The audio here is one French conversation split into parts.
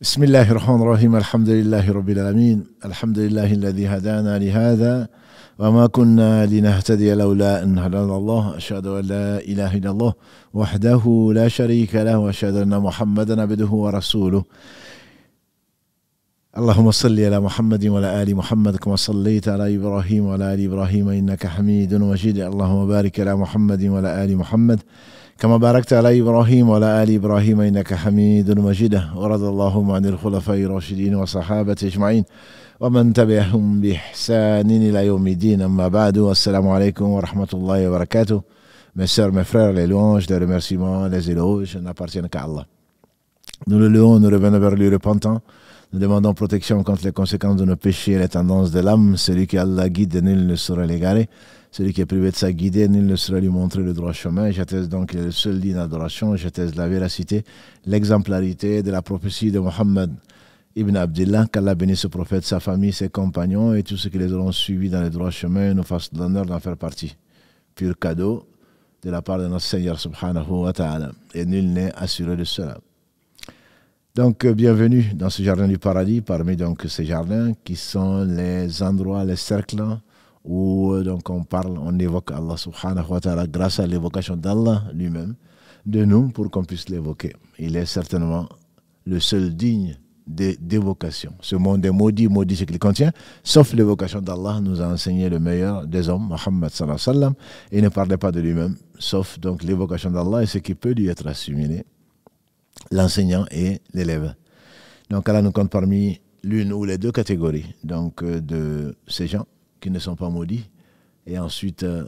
بسم الله الرحمن الرحيم الحمد لله رب العالمين الحمد لله الذي هدانا لهذا وما كنا لنهتدي لولا أن هدانا الله أشهد أن لا إله إلا الله وحده لا شريك له وأشهد أن محمدا عبده ورسوله اللهم صل على محمد وعلى آل محمد كما صليت على إبراهيم وعلى آل إبراهيم إنك حميد مجيد اللهم بارك على محمد وعلى آل محمد كما باركت على إبراهيم وعلى آل إبراهيم إنك حميد مجيد ورضى اللهم عن الخلفاء الراشدين وصحابة أجمعين ومن تبعهم بإحسان إلى يوم الدين أما بعد والسلام عليكم ورحمة الله وبركاته Mes sœurs, mes frères, les louanges, les remerciements, les éloges n'appartiennent qu'à Allah. Nous le louons, nous revenons vers lui repentant. Nous demandons protection contre les conséquences de nos péchés et les tendances de l'âme. Celui qui Allah guide, nul ne saurait l'égarer. Celui qui est privé de sa guidée, nul ne sera lui montrer le droit chemin. J'atteste donc le seul digne d'adoration, j'atteste la véracité, l'exemplarité de la prophétie de Mohammed ibn Abdullah, qu'Allah bénisse ce prophète, sa famille, ses compagnons et tous ceux qui les auront suivis dans le droit chemin, nous fassent l'honneur d'en faire partie. Pur cadeau de la part de notre Seigneur subhanahu wa ta'ala. Et nul n'est assuré de cela. Donc, euh, bienvenue dans ce jardin du paradis, parmi donc ces jardins qui sont les endroits, les cercles où euh, donc on parle, on évoque Allah subhanahu wa ta'ala grâce à l'évocation d'Allah lui-même de nous pour qu'on puisse l'évoquer. Il est certainement le seul digne d'évocation. Ce monde est maudit, maudit ce qu'il contient, sauf l'évocation d'Allah nous a enseigné le meilleur des hommes, Muhammad sallallahu alayhi wa sallam, et ne parlait pas de lui-même, sauf donc l'évocation d'Allah et ce qui peut lui être assimilé, l'enseignant et l'élève. Donc Allah nous compte parmi l'une ou les deux catégories donc, euh, de ces gens qui ne sont pas maudits. Et ensuite, euh,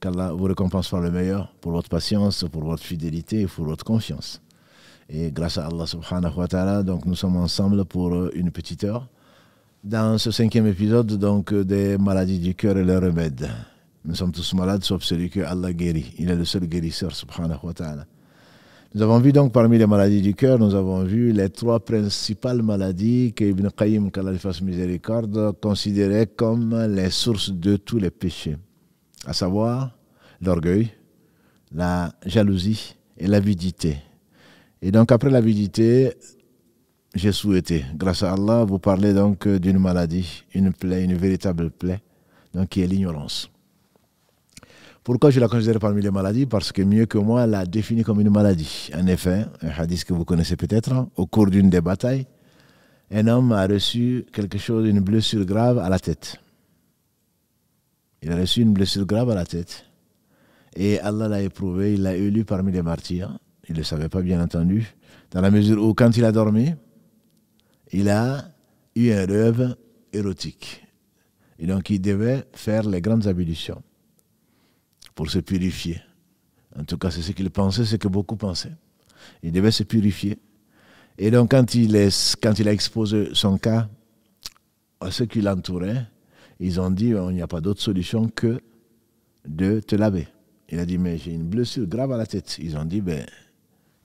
qu'Allah vous récompense par le meilleur pour votre patience, pour votre fidélité, pour votre confiance. Et grâce à Allah subhanahu wa ta'ala, donc nous sommes ensemble pour euh, une petite heure dans ce cinquième épisode donc euh, des maladies du cœur et leurs remèdes. Nous sommes tous malades sauf celui que Allah guérit. Il est le seul guérisseur subhanahu wa ta'ala. Nous avons vu donc parmi les maladies du cœur, nous avons vu les trois principales maladies que Ibn Qayyim, qu'Allah miséricorde, considérait comme les sources de tous les péchés, à savoir l'orgueil, la jalousie et l'avidité. Et donc après l'avidité, j'ai souhaité, grâce à Allah, vous parler donc d'une maladie, une plaie, une véritable plaie, donc qui est l'ignorance. Pourquoi je la considère parmi les maladies Parce que mieux que moi, elle l'a définie comme une maladie. En effet, un hadith que vous connaissez peut-être, au cours d'une des batailles, un homme a reçu quelque chose, une blessure grave à la tête. Il a reçu une blessure grave à la tête. Et Allah l'a éprouvé, il l'a élu parmi les martyrs. Il ne le savait pas, bien entendu, dans la mesure où, quand il a dormi, il a eu un rêve érotique. Et donc, il devait faire les grandes ablutions pour se purifier. En tout cas, c'est ce qu'il pensait, c'est ce que beaucoup pensaient. Il devait se purifier. Et donc, quand il, a exposé son cas à ceux qui l'entouraient, ils ont dit, oh, il n'y a pas d'autre solution que de te laver. Il a dit, mais j'ai une blessure grave à la tête. Ils ont dit, ben,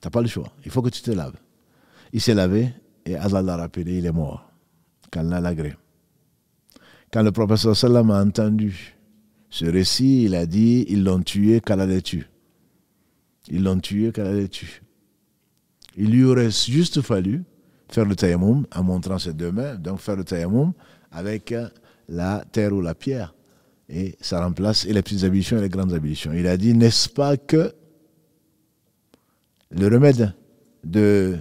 n'as pas le choix, il faut que tu te laves. Il s'est lavé et Allah l'a rappelé, il est mort. a lagré. Quand le professeur sallam a entendu ce récit, il a dit, ils l'ont tué, a tué. Ils l'ont tué, qu'Allah tué. Il lui aurait juste fallu faire le tayammum en montrant ses deux mains, donc faire le tayammum avec euh, la terre ou la pierre. Et ça remplace les petites ablutions et les grandes ablutions. Il a dit, n'est-ce pas que le remède de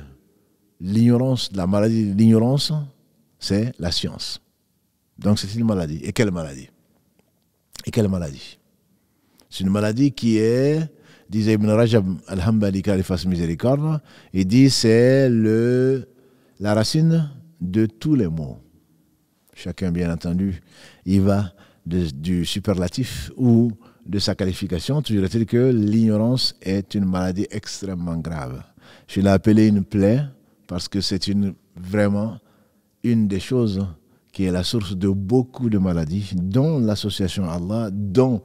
l'ignorance, de la maladie de l'ignorance, c'est la science. Donc c'est une maladie. Et quelle maladie et quelle maladie C'est une maladie qui est, disait Ibn Rajab al-Hambali, fasse miséricorde, il dit c'est le, la racine de tous les maux. Chacun, bien entendu, il va du superlatif ou de sa qualification. Toujours est-il que l'ignorance est une maladie extrêmement grave. Je l'ai appelée une plaie parce que c'est une, vraiment une des choses qui est la source de beaucoup de maladies, dont l'association à Allah, dont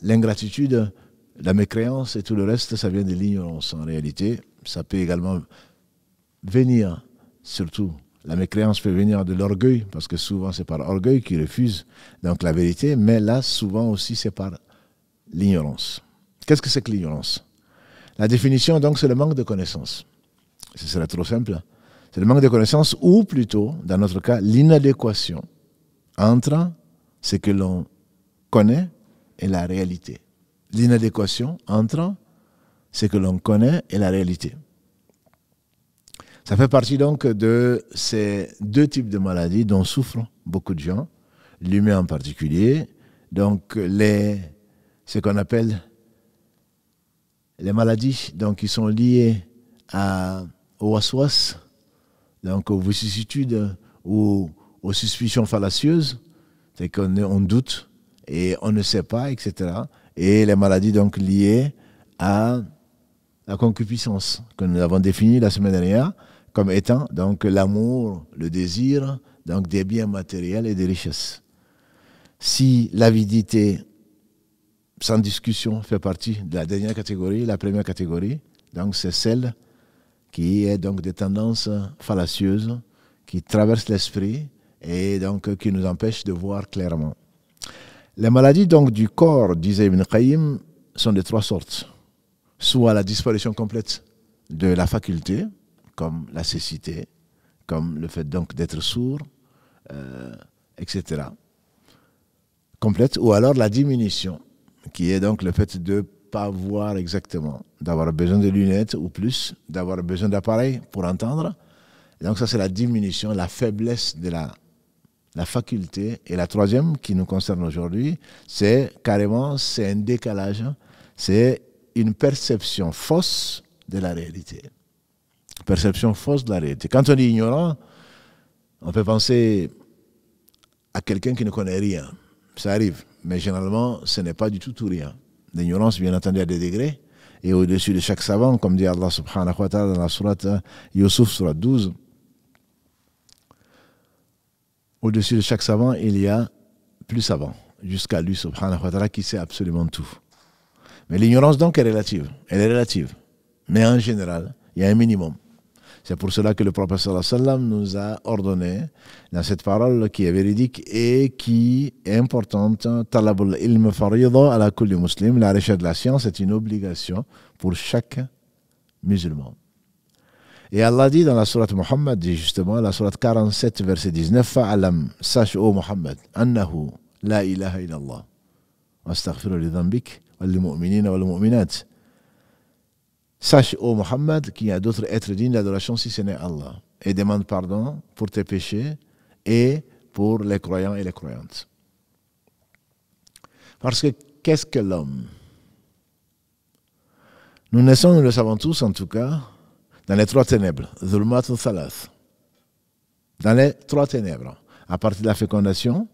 l'ingratitude, la, mécréance et tout le reste, ça vient de l'ignorance en réalité. Ça peut également venir, surtout, la mécréance peut venir de l'orgueil, parce que souvent c'est par orgueil qu'ils refusent donc la vérité, mais là, souvent aussi, c'est par l'ignorance. Qu'est-ce que c'est que l'ignorance La définition, donc, c'est le manque de connaissance. Ce serait trop simple. C'est le manque de connaissances ou plutôt, dans notre cas, l'inadéquation entre ce que l'on connaît et la réalité. L'inadéquation entre ce que l'on connaît et la réalité. Ça fait partie donc de ces deux types de maladies dont souffrent beaucoup de gens, l'humain en particulier, donc les, ce qu'on appelle les maladies qui sont liées au waswas, donc, vicissitudes ou aux suspicions fallacieuses, c'est qu'on on doute et on ne sait pas, etc. Et les maladies donc liées à la concupiscence que nous avons définie la semaine dernière comme étant donc l'amour, le désir, donc des biens matériels et des richesses. Si l'avidité, sans discussion, fait partie de la dernière catégorie, la première catégorie, donc c'est celle qui est donc des tendances fallacieuses qui traversent l'esprit et donc qui nous empêchent de voir clairement. Les maladies donc du corps, disait Ibn Qayyim, sont de trois sortes. Soit la disparition complète de la faculté, comme la cécité, comme le fait donc d'être sourd, euh, etc. Complète, ou alors la diminution, qui est donc le fait de pas voir exactement, d'avoir besoin de lunettes ou plus, d'avoir besoin d'appareils pour entendre. donc ça, c'est la diminution, la faiblesse de la, la faculté. Et la troisième qui nous concerne aujourd'hui, c'est carrément, c'est un décalage, c'est une perception fausse de la réalité. Perception fausse de la réalité. Quand on dit ignorant, on peut penser à quelqu'un qui ne connaît rien. Ça arrive. Mais généralement, ce n'est pas du tout tout rien. L'ignorance, bien entendu, à des degrés. Et au-dessus de chaque savant, comme dit Allah subhanahu wa ta'ala dans la sourate euh, Yusuf, sourate 12, au-dessus de chaque savant, il y a plus savant, jusqu'à lui subhanahu wa ta'ala qui sait absolument tout. Mais l'ignorance donc est relative, elle est relative. Mais en général, il y a un minimum. C'est pour cela que le professeur sallam nous a ordonné dans cette parole qui est véridique et qui est importante. Talabul ilm ala kulli muslim. La recherche de la science est une obligation pour chaque musulman. Et Allah dit dans la sourate Muhammad, justement, la sourate 47, verset 19, Fa'alam, sache, ô Muhammad, annahu la ilaha illallah. li dhambik, mu'minina mu'minat. Sache, ô Muhammad, qu'il y a d'autres êtres dignes d'adoration si ce n'est Allah. Et demande pardon pour tes péchés et pour les croyants et les croyantes. Parce que qu'est-ce que l'homme Nous naissons, nous le savons tous en tout cas, dans les trois ténèbres, dans les trois ténèbres. À partir de la fécondation,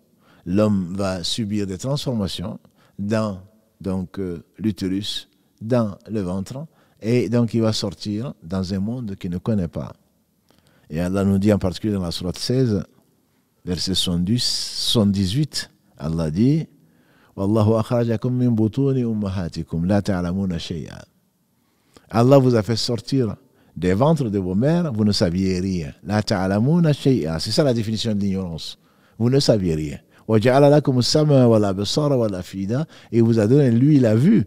l'homme va subir des transformations dans donc euh, l'utérus, dans le ventre, et donc il va sortir dans un monde qu'il ne connaît pas. Et Allah nous dit en particulier dans la Sourate 16, verset 78, Allah dit Allah vous a fait sortir des ventres de vos mères, vous ne saviez rien. C'est ça la définition de l'ignorance. Vous ne saviez rien. Et vous a donné lui la vue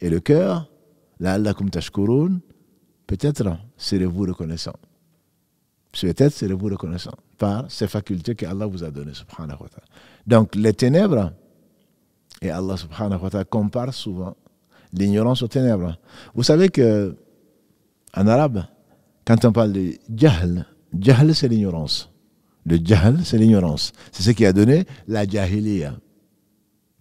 et le cœur peut-être serez-vous reconnaissant. Peut-être serez-vous reconnaissant par ces facultés que Allah vous a données, subhanahu wa ta'ala. Donc, les ténèbres, et Allah wa ta'ala compare souvent l'ignorance aux ténèbres. Vous savez que en arabe, quand on parle de jahl, jahl c'est l'ignorance. Le jahl c'est l'ignorance. C'est ce qui a donné la jahiliya.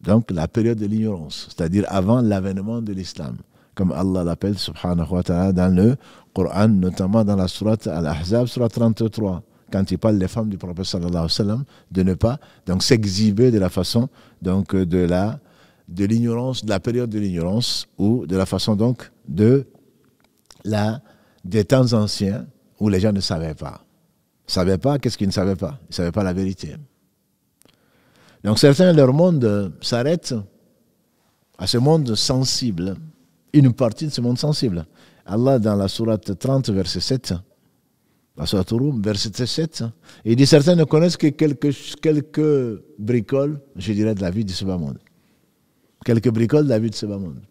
Donc la période de l'ignorance, c'est-à-dire avant l'avènement de l'islam comme Allah l'appelle, subhanahu wa ta'ala, dans le Coran, notamment dans la sourate Al-Ahzab, sourate 33, quand il parle des femmes du prophète sallallahu alayhi wa sallam, de ne pas donc s'exhiber de la façon donc de la de l'ignorance, de la période de l'ignorance, ou de la façon donc de la des temps anciens où les gens ne savaient pas. Ils ne savaient pas, qu'est-ce qu'ils ne savaient pas Ils ne savaient pas la vérité. Donc certains, leur monde s'arrête à ce monde sensible une partie de ce monde sensible. Allah, dans la sourate 30, verset 7, la sourate Rum, verset 7, il dit certains ne connaissent que quelques, quelques bricoles, je dirais, de la vie de ce bas monde. Quelques bricoles de la vie de ce bas monde.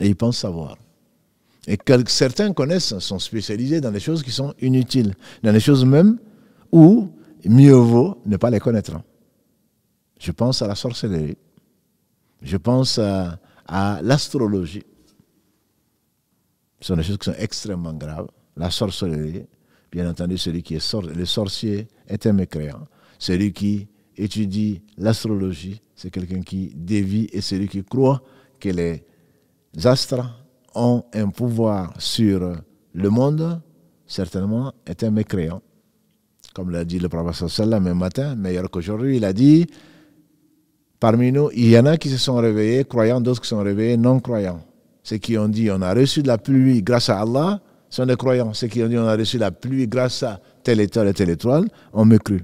Et ils pensent savoir. Et certains connaissent, sont spécialisés dans les choses qui sont inutiles, dans les choses même où mieux vaut ne pas les connaître. Je pense à la sorcellerie, je pense à l'astrologie, ce sont des choses qui sont extrêmement graves. La sorcellerie, bien entendu, celui qui est le sorcier est un mécréant. Celui qui étudie l'astrologie, c'est quelqu'un qui dévie et celui qui croit que les astres ont un pouvoir sur le monde, certainement, est un mécréant. Comme l'a dit le prophète sallam même matin, meilleur qu'aujourd'hui, il a dit, parmi nous, il y en a qui se sont réveillés croyants, d'autres qui sont réveillés non croyants ceux qui ont dit on a reçu de la pluie grâce à Allah sont des croyants. Ceux qui ont dit on a reçu de la pluie grâce à telle étoile et telle étoile ont mécru.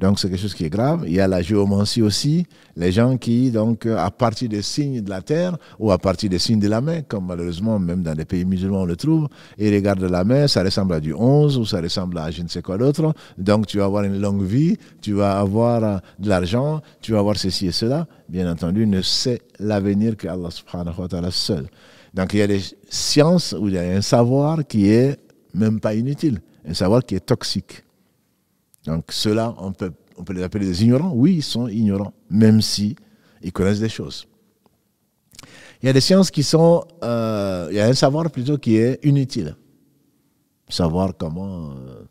Donc c'est quelque chose qui est grave. Il y a la géomancie aussi, les gens qui, donc, euh, à partir des signes de la terre ou à partir des signes de la main, comme malheureusement même dans les pays musulmans on le trouve, ils regardent la mer, ça ressemble à du 11 ou ça ressemble à je ne sais quoi d'autre. Donc tu vas avoir une longue vie, tu vas avoir euh, de l'argent, tu vas avoir ceci et cela. Bien entendu, ne sait l'avenir que Allah subhanahu wa ta'ala seul. Donc il y a des sciences où il y a un savoir qui est même pas inutile, un savoir qui est toxique. Donc ceux-là, on peut, on peut les appeler des ignorants. Oui, ils sont ignorants, même si ils connaissent des choses. Il y a des sciences qui sont... Euh, il y a un savoir plutôt qui est inutile. Savoir comment... Euh,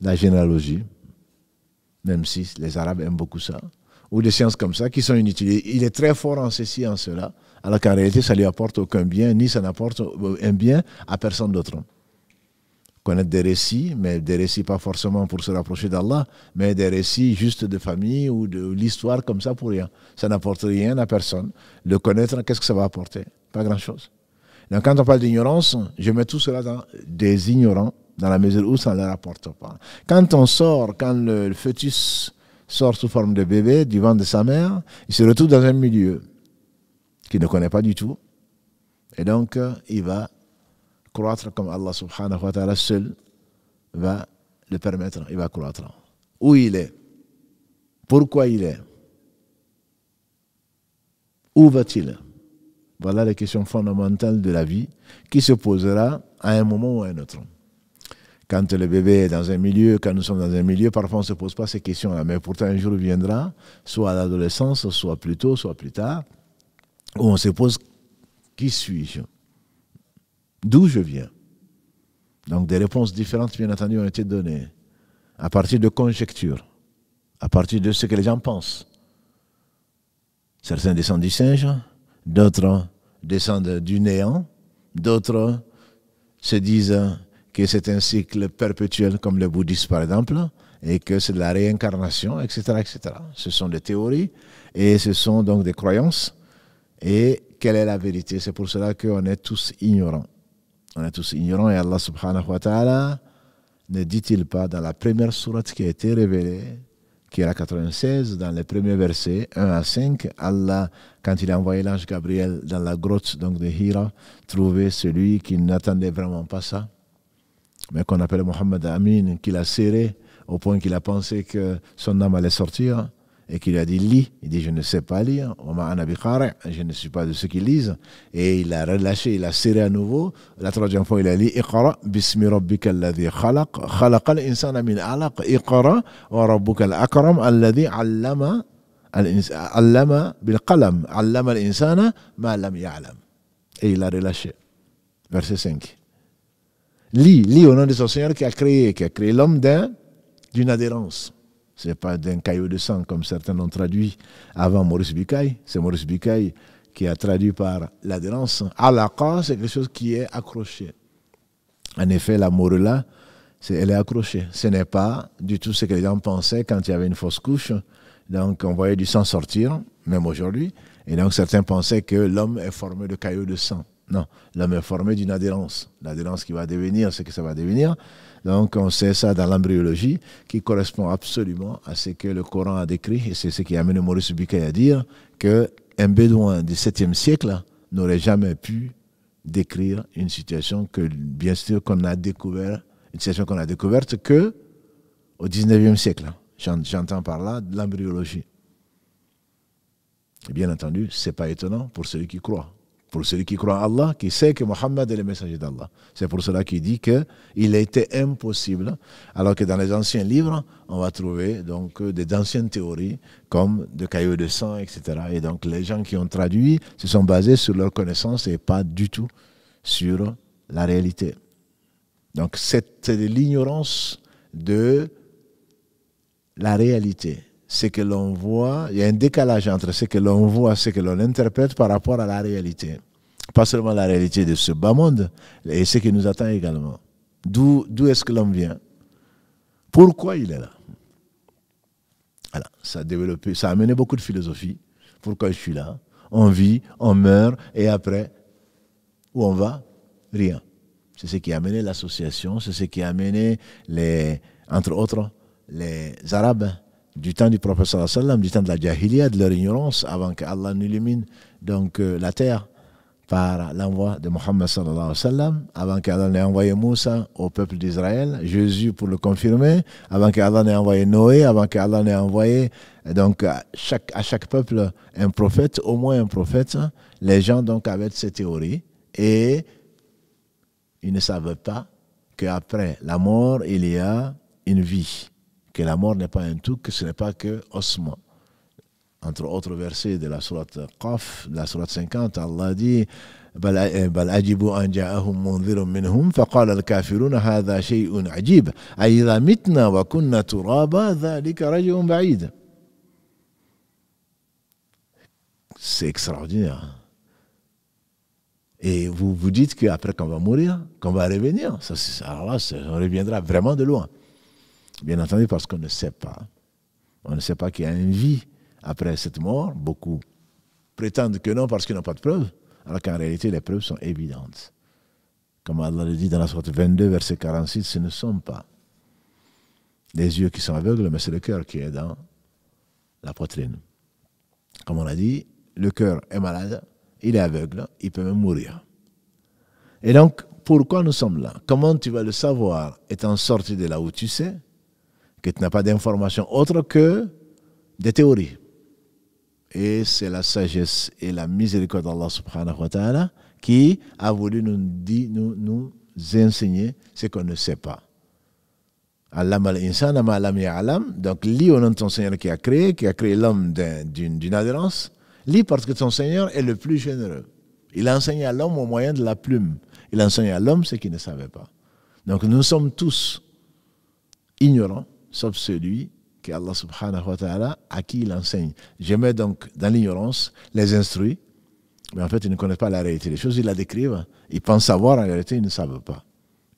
la généalogie, même si les Arabes aiment beaucoup ça ou des sciences comme ça qui sont inutiles. Il est très fort en ceci, en cela, alors qu'en réalité, ça ne lui apporte aucun bien, ni ça n'apporte euh, un bien à personne d'autre. Connaître des récits, mais des récits pas forcément pour se rapprocher d'Allah, mais des récits juste de famille ou de l'histoire comme ça pour rien. Ça n'apporte rien à personne. Le connaître, qu'est-ce que ça va apporter Pas grand-chose. Donc quand on parle d'ignorance, je mets tout cela dans des ignorants, dans la mesure où ça ne leur apporte pas. Quand on sort, quand le, le fœtus sort sous forme de bébé du vent de sa mère, il se retrouve dans un milieu qu'il ne connaît pas du tout. Et donc, euh, il va croître comme Allah subhanahu wa ta'ala seul va le permettre, il va croître. Où il est Pourquoi il est Où va-t-il Voilà les questions fondamentales de la vie qui se posera à un moment ou à un autre. Quand le bébé est dans un milieu, quand nous sommes dans un milieu, parfois on ne se pose pas ces questions-là. Mais pourtant, un jour viendra, soit à l'adolescence, soit plus tôt, soit plus tard, où on se pose qui suis-je D'où je viens Donc des réponses différentes, bien entendu, ont été données à partir de conjectures, à partir de ce que les gens pensent. Certains descendent du singe, d'autres descendent du néant, d'autres se disent que c'est un cycle perpétuel comme le bouddhisme par exemple, et que c'est de la réincarnation, etc., etc. Ce sont des théories et ce sont donc des croyances. Et quelle est la vérité C'est pour cela qu'on est tous ignorants. On est tous ignorants et Allah subhanahu wa ta'ala ne dit-il pas dans la première sourate qui a été révélée, qui est la 96, dans les premiers versets 1 à 5, Allah, quand il a envoyé l'ange Gabriel dans la grotte donc de Hira, trouver celui qui n'attendait vraiment pas ça, mais qu'on appelle Mohamed Amin, qu'il a serré au point qu'il a pensé que son âme allait sortir et qu'il a dit lis. Il dit je ne sais pas lire, je ne suis pas de ceux qui lisent. Et il a relâché, il a serré à nouveau. La troisième fois, il a dit bismi min wa bil qalam, ya'lam. Et il a relâché. Verset 5. Lis, lis au nom de son Seigneur qui a créé, qui a créé l'homme d'une adhérence. Ce n'est pas d'un caillou de sang comme certains l'ont traduit avant Maurice Bucaille. C'est Maurice Bucaille qui a traduit par l'adhérence. Alaqa, c'est quelque chose qui est accroché. En effet, la morula, elle est accrochée. Ce n'est pas du tout ce que les gens pensaient quand il y avait une fausse couche. Donc, on voyait du sang sortir, même aujourd'hui. Et donc, certains pensaient que l'homme est formé de caillots de sang. Non, l'homme est formé d'une adhérence. L'adhérence qui va devenir ce que ça va devenir. Donc on sait ça dans l'embryologie, qui correspond absolument à ce que le Coran a décrit, et c'est ce qui a amené Maurice Bucaille à dire qu'un bédouin du 7e siècle n'aurait jamais pu décrire une situation que, bien sûr, qu'on a découvert, une situation qu'on a découverte que au 19e siècle. Hein. J'entends par là l'embryologie. Et bien entendu, c'est pas étonnant pour celui qui croit. Pour celui qui croit en Allah, qui sait que Mohammed est le messager d'Allah. C'est pour cela qu'il dit qu'il était impossible, alors que dans les anciens livres, on va trouver donc des anciennes théories comme de cailloux de sang, etc. Et donc les gens qui ont traduit se sont basés sur leur connaissance et pas du tout sur la réalité. Donc c'est l'ignorance de la réalité ce que l'on voit, il y a un décalage entre ce que l'on voit, ce que l'on interprète par rapport à la réalité. Pas seulement la réalité de ce bas monde, et ce qui nous attend également. D'où est-ce que l'homme vient Pourquoi il est là Voilà, ça a ça amené beaucoup de philosophie. Pourquoi je suis là On vit, on meurt, et après, où on va Rien. C'est ce qui a amené l'association, c'est ce qui a amené, les, entre autres, les Arabes du temps du professeur sallam, du temps de la jahiliya, de leur ignorance, avant qu'Allah n'illumine donc euh, la terre par l'envoi de Mohammed sallallahu alayhi wa sallam, avant qu'Allah n'ait envoyé Moussa au peuple d'Israël, Jésus pour le confirmer, avant qu'Allah n'ait envoyé Noé, avant qu'Allah n'ait envoyé euh, donc à chaque, peuple un prophète, au moins un prophète, hein. les gens donc avaient ces théories et ils ne savent pas qu'après la mort, il y a une vie que la mort n'est pas un tout, que ce n'est pas que osman. Entre autres versets de la sourate Qaf, de la sourate 50, Allah dit فقال الكافرون هذا شيء عجيب بعيد C'est extraordinaire. Et vous vous dites qu'après qu'on va mourir, qu'on va revenir. alors là, on reviendra vraiment de loin. Bien entendu, parce qu'on ne sait pas. On ne sait pas qu'il y a une vie après cette mort. Beaucoup prétendent que non parce qu'ils n'ont pas de preuves, alors qu'en réalité, les preuves sont évidentes. Comme Allah le dit dans la sourate 22, verset 46, ce ne sont pas les yeux qui sont aveugles, mais c'est le cœur qui est dans la poitrine. Comme on a dit, le cœur est malade, il est aveugle, il peut même mourir. Et donc, pourquoi nous sommes là Comment tu vas le savoir étant sorti de là où tu sais que tu n'as pas d'informations autres que des théories. Et c'est la sagesse et la miséricorde d'Allah subhanahu wa ta'ala qui a voulu nous, dit, nous, nous enseigner ce qu'on ne sait pas. Allah Donc, lis au nom de ton Seigneur qui a créé, qui a créé l'homme d'une adhérence. Lis parce que ton Seigneur est le plus généreux. Il enseigne à l'homme au moyen de la plume. Il enseigne à l'homme ce qu'il ne savait pas. Donc, nous sommes tous ignorants sauf celui Allah subhanahu wa ta'ala à qui il enseigne. Je mets donc dans l'ignorance, les instruits, mais en fait, ils ne connaissent pas la réalité. Les choses, ils la décrivent. Ils pensent savoir, en réalité, ils ne savent pas.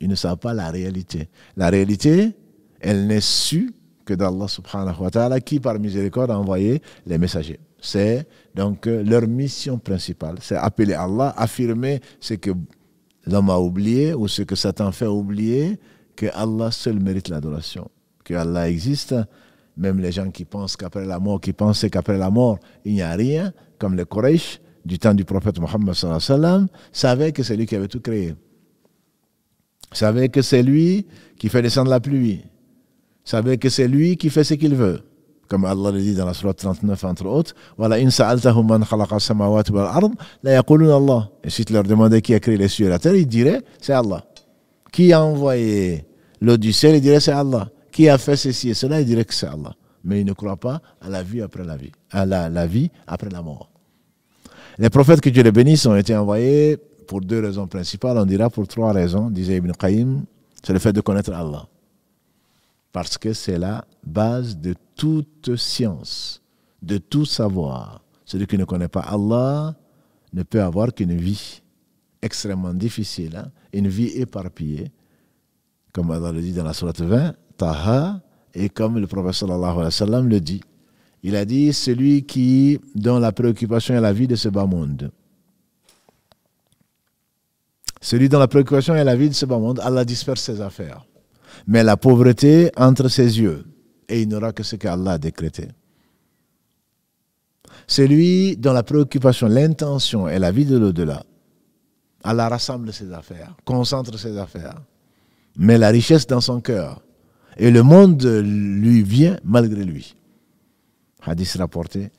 Ils ne savent pas la réalité. La réalité, elle n'est su que d'Allah subhanahu wa ta'ala qui, par miséricorde, a envoyé les messagers. C'est donc euh, leur mission principale. C'est appeler Allah, affirmer ce que l'homme a oublié ou ce que Satan fait oublier, que Allah seul mérite l'adoration que Allah existe, même les gens qui pensent qu'après la mort, qui pensaient qu'après la mort, il n'y a rien, comme les Quraysh du temps du prophète Mohammed savaient que c'est lui qui avait tout créé. Savaient que c'est lui qui fait descendre la pluie. Savaient que c'est lui qui fait ce qu'il veut. Comme Allah le dit dans la Surah 39, entre autres, voilà, in man khalaqa wal ard, la Allah. Et si tu leur demandais qui a créé les cieux et la terre, ils diraient, c'est Allah. Qui a envoyé l'eau du ciel, ils diraient, c'est Allah qui a fait ceci et cela, il dirait que c'est Allah. Mais il ne croit pas à la vie après la vie, à la, vie après la mort. Les prophètes que Dieu les bénisse ont été envoyés pour deux raisons principales, on dira pour trois raisons, disait Ibn Qayyim, c'est le fait de connaître Allah. Parce que c'est la base de toute science, de tout savoir. Celui qui ne connaît pas Allah ne peut avoir qu'une vie extrêmement difficile, hein, une vie éparpillée. Comme Allah le dit dans la Sourate 20, et comme le prophète wa sallam le dit, il a dit celui qui, dont la préoccupation est la vie de ce bas monde. Celui dont la préoccupation est la vie de ce bas monde, Allah disperse ses affaires. Mais la pauvreté entre ses yeux, et il n'aura que ce qu'Allah a décrété. Celui dont la préoccupation, l'intention est la vie de l'au-delà, Allah rassemble ses affaires, concentre ses affaires, met la richesse dans son cœur et le monde lui vient malgré lui. Hadith rapporté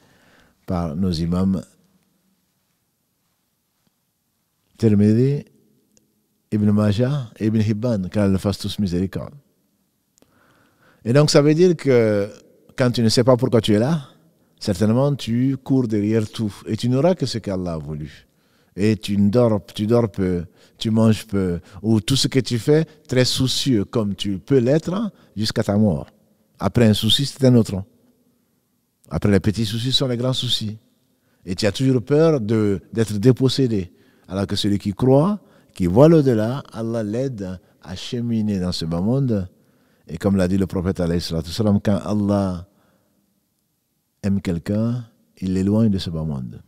par nos imams Tirmidhi, Ibn Majah et Ibn Hibban, car le fasse tous miséricorde. Et donc ça veut dire que quand tu ne sais pas pourquoi tu es là, certainement tu cours derrière tout et tu n'auras que ce qu'Allah a voulu. Et tu dors, tu dors peu, tu manges peu, ou tout ce que tu fais, très soucieux comme tu peux l'être, hein, jusqu'à ta mort. Après un souci, c'est un autre. Après les petits soucis sont les grands soucis. Et tu as toujours peur d'être dépossédé. Alors que celui qui croit, qui voit l'au-delà, Allah l'aide à cheminer dans ce bas monde. Et comme l'a dit le prophète, quand Allah aime quelqu'un, il l'éloigne de ce bas monde.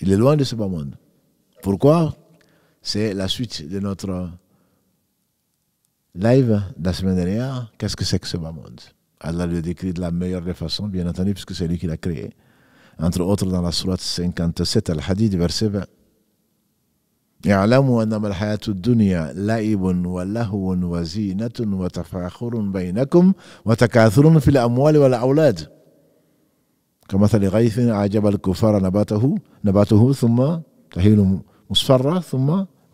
Il l'éloigne de ce bas monde. Pourquoi C'est la suite de notre live de la semaine dernière, qu'est-ce que c'est que ce bas monde Allah le décrit de la meilleure des façons, bien entendu, puisque c'est lui qui l'a créé. Entre autres, dans la surat 57, Al-Hadid, verset 20. اعلموا انما الحياة الدنيا لعب ولهو وزينة وتفاخر بينكم وتكاثر في الاموال والاولاد كمثل غيث اعجب الكفار نباته نباته ثم تهيل مصفرة ثم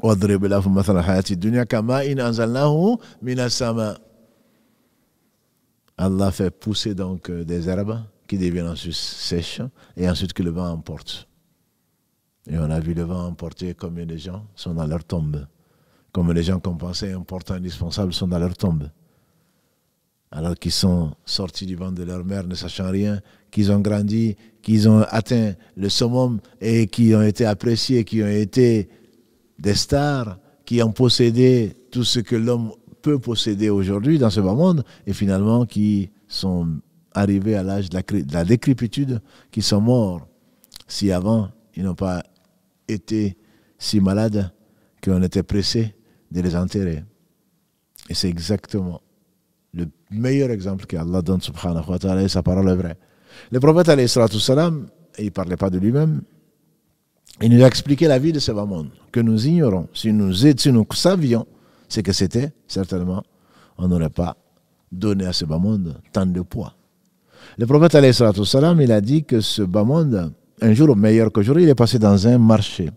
Allah fait pousser donc euh, des herbes qui deviennent ensuite sèches et ensuite que le vent emporte. Et on a vu le vent emporter combien de gens sont dans leur tombe. Comme les gens qu'on pensait importants, indispensables sont dans leur tombe. Alors qu'ils sont sortis du vent de leur mère ne sachant rien, qu'ils ont grandi, qu'ils ont atteint le summum et qui ont été appréciés, qui ont été des stars qui ont possédé tout ce que l'homme peut posséder aujourd'hui dans ce bas monde et finalement qui sont arrivés à l'âge de, la, décrépitude, qui sont morts si avant ils n'ont pas été si malades qu'on était pressé de les enterrer. Et c'est exactement le meilleur exemple qu'Allah donne, subhanahu wa ta'ala, et sa parole est vraie. Le prophète, alayhi salam, il ne parlait pas de lui-même, il nous a expliqué la vie de ce bas monde que nous ignorons. Si nous, nous savions ce que c'était, certainement, on n'aurait pas donné à ce bas monde tant de poids. Le prophète, salam, il a dit que ce bas monde, un jour, meilleur qu'aujourd'hui, il est passé dans un marché.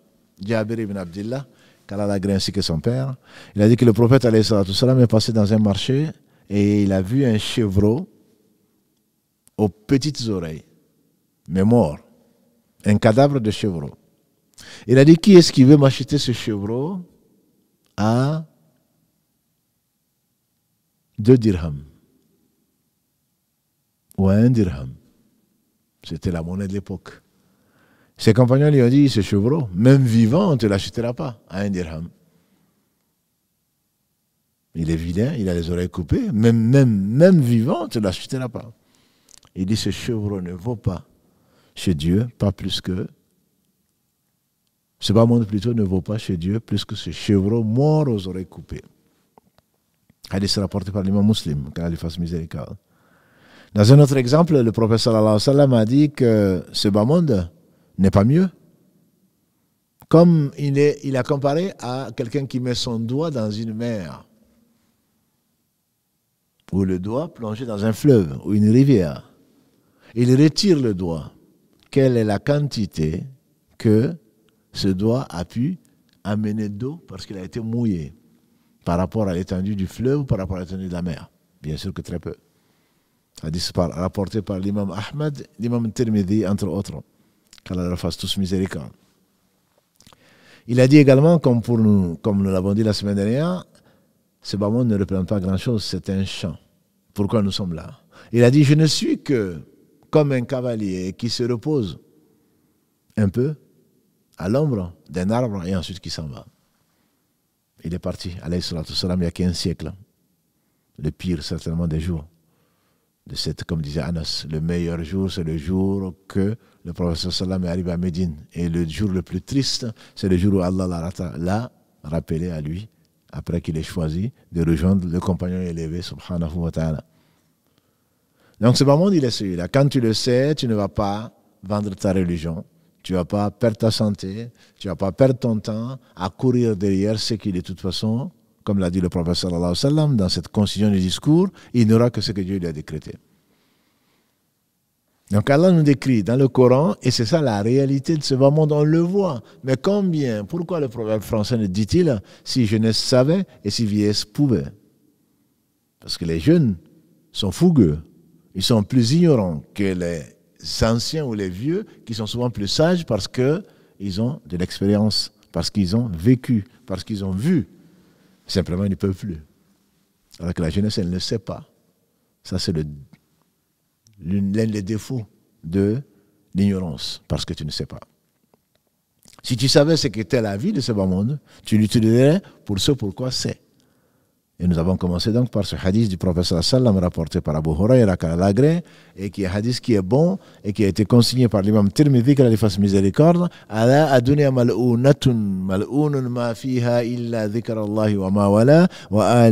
Jabir ibn Abdillah, qu'Allah l'a ainsi que son père, il a dit que le prophète, salam, est passé dans un marché et il a vu un chevreau aux petites oreilles, mais mort. Un cadavre de chevreau. Il a dit, qui est-ce qui veut m'acheter ce chevreau à deux dirhams ou à un dirham C'était la monnaie de l'époque. Ses compagnons lui ont dit, ce chevreau, même vivant, on ne te l'achètera pas à un dirham. Il est vilain, il a les oreilles coupées, même, même, même vivant, on ne te l'achètera pas. Il dit, ce chevreau ne vaut pas chez Dieu, pas plus que ce bas monde plutôt ne vaut pas chez Dieu plus que ce chevreau mort aux oreilles coupées. Hadith rapporté par l'imam qu'elle qu'Allah fasse miséricorde. Dans un autre exemple, le prophète sallallahu alayhi sallam a dit que ce bas monde n'est pas mieux. Comme il, est, il a comparé à quelqu'un qui met son doigt dans une mer, ou le doigt plongé dans un fleuve ou une rivière. Il retire le doigt. Quelle est la quantité que ce doigt a pu amener d'eau parce qu'il a été mouillé par rapport à l'étendue du fleuve ou par rapport à l'étendue de la mer. Bien sûr que très peu. C'est rapporté par l'imam Ahmed, l'imam Tirmidhi, entre autres. Qu'Allah leur fasse tous miséricorde. Il a dit également, comme, pour nous, comme nous l'avons dit la semaine dernière, ce bâton ne représente pas grand-chose, c'est un champ. Pourquoi nous sommes là Il a dit, je ne suis que comme un cavalier qui se repose un peu à l'ombre d'un arbre et ensuite qui s'en va. Il est parti, alayhi salam, il y a qu'un siècles. Le pire, certainement, des jours. De cette, comme disait Anas, le meilleur jour, c'est le jour que le professeur salam est arrivé à Médine. Et le jour le plus triste, c'est le jour où Allah l'a rappelé à lui, après qu'il ait choisi de rejoindre le compagnon élevé, subhanahu wa ta'ala. Donc ce moment, il est celui-là. Quand tu le sais, tu ne vas pas vendre ta religion tu vas pas perdre ta santé, tu vas pas perdre ton temps à courir derrière ce qui, de toute façon, comme l'a dit le professeur dans cette concision du discours, il n'aura que ce que Dieu lui a décrété. Donc Allah nous décrit dans le Coran, et c'est ça la réalité de ce moment, monde, on le voit. Mais combien, pourquoi le proverbe français ne dit-il si jeunesse savait et si vieillesse pouvait Parce que les jeunes sont fougueux, ils sont plus ignorants que les anciens ou les vieux qui sont souvent plus sages parce qu'ils ont de l'expérience, parce qu'ils ont vécu, parce qu'ils ont vu. Simplement, ils ne peuvent plus. Alors que la jeunesse, elle ne sait pas. Ça, c'est l'un des défauts de l'ignorance, parce que tu ne sais pas. Si tu savais ce qu'était la vie de ce bas monde, tu l'utiliserais pour ce pourquoi c'est. Et nous avons commencé donc par ce hadith du professeur Sallam rapporté par Abu Huraira Kalagré, et qui est un hadith qui est bon et qui a été consigné par l'imam Tirmidhi, que la miséricorde. ma fiha illa dhikr wa ma wala wa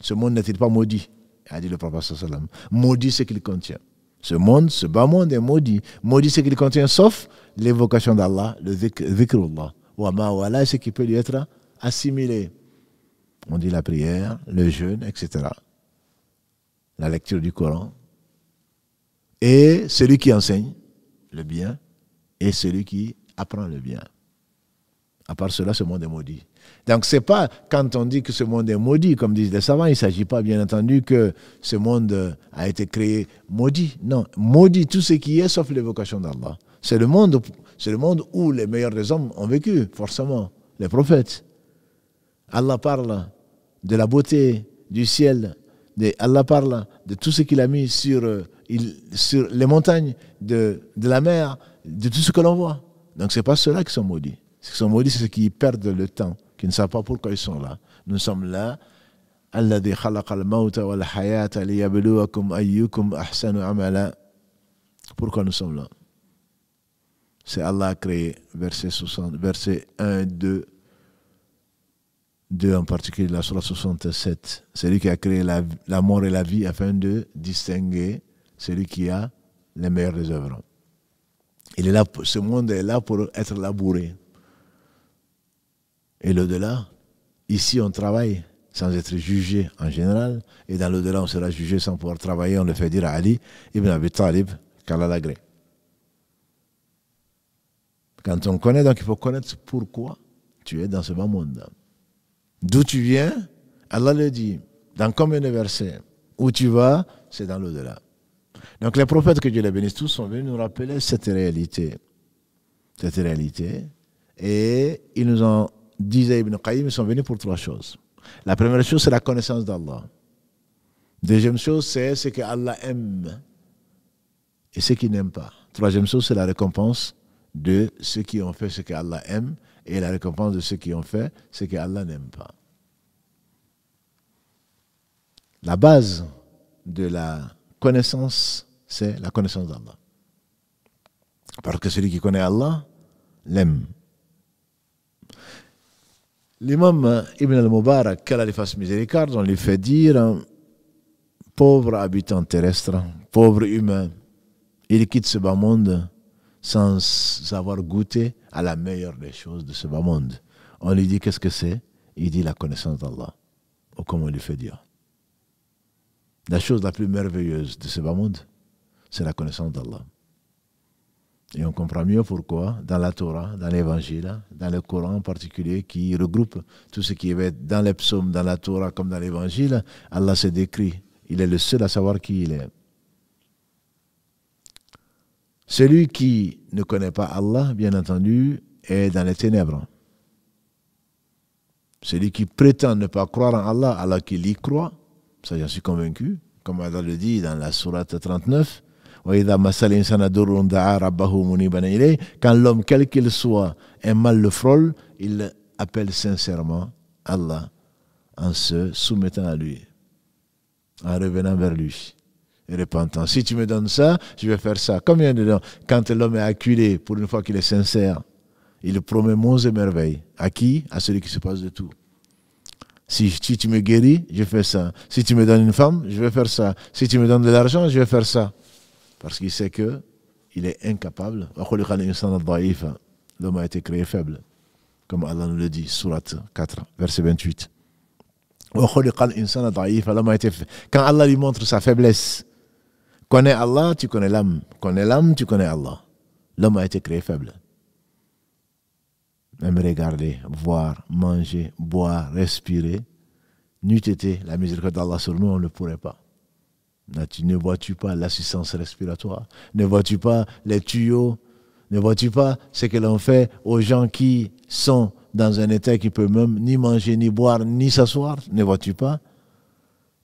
Ce monde n'est-il pas maudit a dit le professeur Sallam. Maudit ce qu'il contient. Ce monde, ce bas monde est maudit. Maudit ce qu'il contient sauf l'évocation d'Allah, le Allah. Wa ma wala ce qui peut lui être assimilé. On dit la prière, le jeûne, etc. La lecture du Coran. Et celui qui enseigne le bien et celui qui apprend le bien. À part cela, ce monde est maudit. Donc, n'est pas quand on dit que ce monde est maudit, comme disent les savants, il ne s'agit pas, bien entendu, que ce monde a été créé maudit. Non, maudit tout ce qui est, sauf l'évocation d'Allah. C'est le monde, c'est le monde où les meilleurs des hommes ont vécu, forcément, les prophètes. Allah parle de la beauté du ciel, de Allah parle, de tout ce qu'il a mis sur, euh, sur les montagnes, de, de la mer, de tout ce que l'on voit. Donc ce n'est pas ceux-là qui sont maudits. Ce qui sont maudits, c'est ceux qui perdent le temps, qui ne savent pas pourquoi ils sont là. Nous sommes là. Pourquoi nous sommes là C'est Allah a créé, verset, 60, verset 1, 2, deux en particulier, la Surah 67, celui qui a créé la, mort et la vie afin de distinguer celui qui a les meilleures œuvres. Il est là, ce monde est là pour être labouré. Et l'au-delà, ici on travaille sans être jugé en général, et dans l'au-delà on sera jugé sans pouvoir travailler, on le fait dire à Ali ibn Abi Talib, qu'Allah l'agré. Quand on connaît, donc il faut connaître pourquoi tu es dans ce bas monde d'où tu viens, Allah le dit dans combien de versets Où tu vas, c'est dans l'au-delà. Donc les prophètes, que Dieu les bénisse tous, sont venus nous rappeler cette réalité. Cette réalité. Et ils nous ont, disait Ibn Qayyim, ils sont venus pour trois choses. La première chose, c'est la connaissance d'Allah. Deuxième chose, c'est ce que Allah aime et ce qu'il n'aime pas. Troisième chose, c'est la récompense de ceux qui ont fait ce que Allah aime et la récompense de ceux qui ont fait, c'est que Allah n'aime pas. La base de la connaissance, c'est la connaissance d'Allah. Parce que celui qui connaît Allah l'aime. L'imam Ibn al-Mubarak, a lui fasse miséricorde, on lui fait dire hein, pauvre habitant terrestre, pauvre humain, il quitte ce bas monde sans avoir goûté à la meilleure des choses de ce bas monde. On lui dit qu'est-ce que c'est Il dit la connaissance d'Allah, ou oh, comme on lui fait dire. La chose la plus merveilleuse de ce bas monde, c'est la connaissance d'Allah. Et on comprend mieux pourquoi dans la Torah, dans l'Évangile, dans le Coran en particulier, qui regroupe tout ce qui est dans les psaumes, dans la Torah comme dans l'Évangile, Allah se décrit. Il est le seul à savoir qui il est. Celui qui ne connaît pas Allah, bien entendu, est dans les ténèbres. Celui qui prétend ne pas croire en Allah alors qu'il y croit, ça j'en suis convaincu, comme Allah le dit dans la sourate 39, quand l'homme, quel qu'il soit, est mal le frôle, il appelle sincèrement Allah en se soumettant à lui, en revenant vers lui. Si tu me donnes ça, je vais faire ça. Combien de Quand l'homme est acculé, pour une fois qu'il est sincère, il promet monts et merveilles. À qui À celui qui se passe de tout. Si tu, me guéris, je fais ça. Si tu me donnes une femme, je vais faire ça. Si tu me donnes de l'argent, je vais faire ça. Parce qu'il sait que il est incapable. L'homme a été créé faible. Comme Allah nous le dit, Surat 4, verset 28. Quand Allah lui montre sa faiblesse, Connais Allah, tu connais l'âme. Connais l'âme, tu connais Allah. L'homme a été créé faible. Même regarder, voir, manger, boire, respirer, n'eût été la miséricorde d'Allah sur nous, on ne pourrait pas. Ne vois-tu pas l'assistance respiratoire Ne vois-tu pas les tuyaux Ne vois-tu pas ce que l'on fait aux gens qui sont dans un état qui peut même ni manger, ni boire, ni s'asseoir Ne vois-tu pas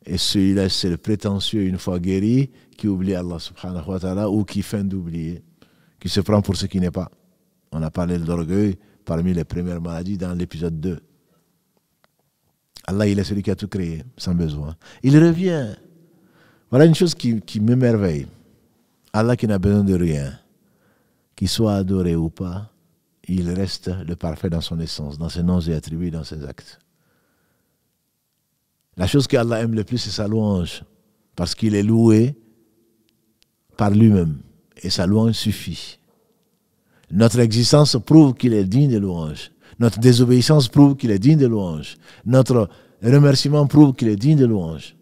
Et celui-là, c'est le prétentieux, une fois guéri, qui oublie Allah subhanahu wa ta'ala ou qui feint d'oublier, qui se prend pour ce qui n'est pas. On a parlé de l'orgueil parmi les premières maladies dans l'épisode 2. Allah, il est celui qui a tout créé, sans besoin. Il revient. Voilà une chose qui, qui m'émerveille. Allah qui n'a besoin de rien, qu'il soit adoré ou pas, il reste le parfait dans son essence, dans ses noms et attributs, dans ses actes. La chose que Allah aime le plus, c'est sa louange, parce qu'il est loué par lui-même. Et sa louange suffit. Notre existence prouve qu'il est digne de louange. Notre désobéissance prouve qu'il est digne de louange. Notre remerciement prouve qu'il est digne de louange.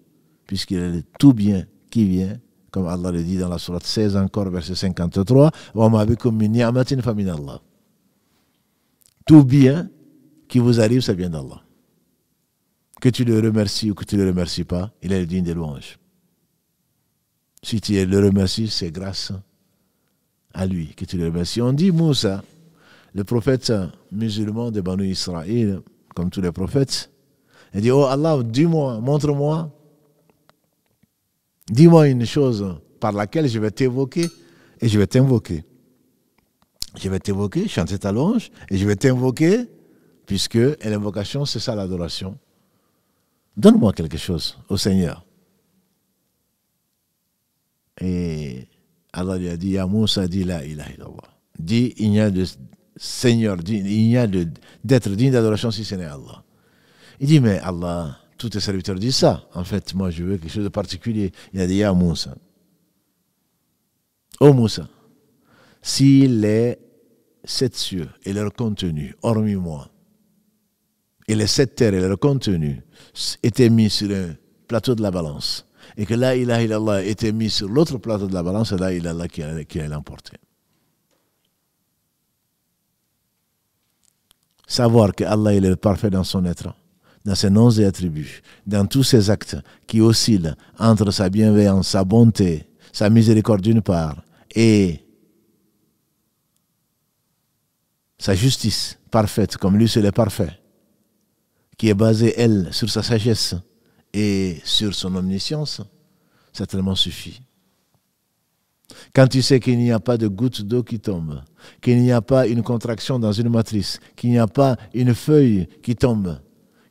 Puisqu'il est tout bien qui vient, comme Allah le dit dans la sourate 16 encore, verset 53, Tout bien qui vous arrive, ça vient d'Allah. Que tu le remercies ou que tu ne le remercies pas, il est digne de louange. Si tu le remercies, c'est grâce à lui que tu le remercies. On dit Moussa, le prophète musulman de Banu Israël, comme tous les prophètes, il dit, oh Allah, dis-moi, montre-moi, dis-moi une chose par laquelle je vais t'évoquer et je vais t'invoquer. Je vais t'évoquer, chanter ta longe et je vais t'invoquer, puisque l'invocation, c'est ça l'adoration. Donne-moi quelque chose au Seigneur. Et Allah lui a dit, Ya Moussa, dit la il n'y a de Seigneur, il n'y a d'être digne d'adoration si ce n'est Allah. Il dit, mais Allah, tous tes serviteurs disent ça. En fait, moi, je veux quelque chose de particulier. Il a dit, Ya Moussa. oh Moussa, si les sept cieux et leur contenu, hormis moi, et les sept terres et leur contenu étaient mis sur le plateau de la balance, et que là il a été mis sur l'autre plateau de la balance, c'est là il qui allait, qui Savoir que Allah il est parfait dans son être, dans ses noms et attributs, dans tous ses actes qui oscillent entre sa bienveillance, sa bonté, sa miséricorde d'une part et sa justice parfaite, comme lui c'est le parfait, qui est basée, elle, sur sa sagesse, et sur son omniscience, tellement suffit. Quand tu sais qu'il n'y a pas de goutte d'eau qui tombe, qu'il n'y a pas une contraction dans une matrice, qu'il n'y a pas une feuille qui tombe,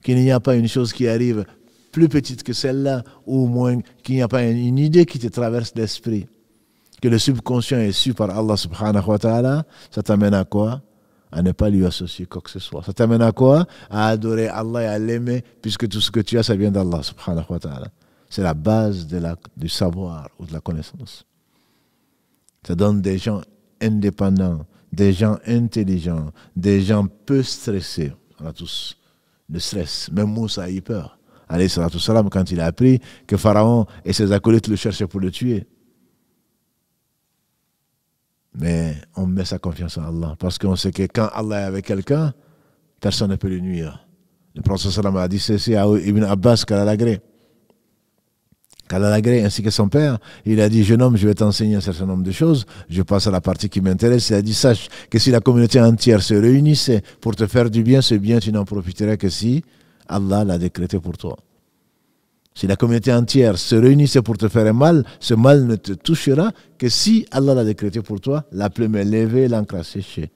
qu'il n'y a pas une chose qui arrive plus petite que celle-là, ou moins qu'il n'y a pas une idée qui te traverse l'esprit, que le subconscient est su par Allah subhanahu wa ta'ala, ça t'amène à quoi à ne pas lui associer quoi que ce soit. Ça t'amène à quoi À adorer Allah et à l'aimer, puisque tout ce que tu as, ça vient d'Allah, subhanahu wa ta'ala. C'est la base de la, du savoir ou de la connaissance. Ça donne des gens indépendants, des gens intelligents, des gens peu stressés. On a tous le stress. Même Moussa a eu peur. Allez, salam, quand il a appris que Pharaon et ses acolytes le cherchaient pour le tuer. Mais on met sa confiance en Allah. Parce qu'on sait que quand Allah est avec quelqu'un, personne ne peut le nuire. Le prophète sallam a dit ceci à Ibn Abbas la Kalalagré ainsi que son père, il a dit Jeune homme, je vais t'enseigner un certain nombre de choses. Je passe à la partie qui m'intéresse. Il a dit Sache que si la communauté entière se réunissait pour te faire du bien, ce bien, tu n'en profiterais que si Allah l'a décrété pour toi. Si la communauté entière se réunissait pour te faire mal, ce mal ne te touchera que si Allah l'a décrété pour toi. La plume est levée, l'encre séché.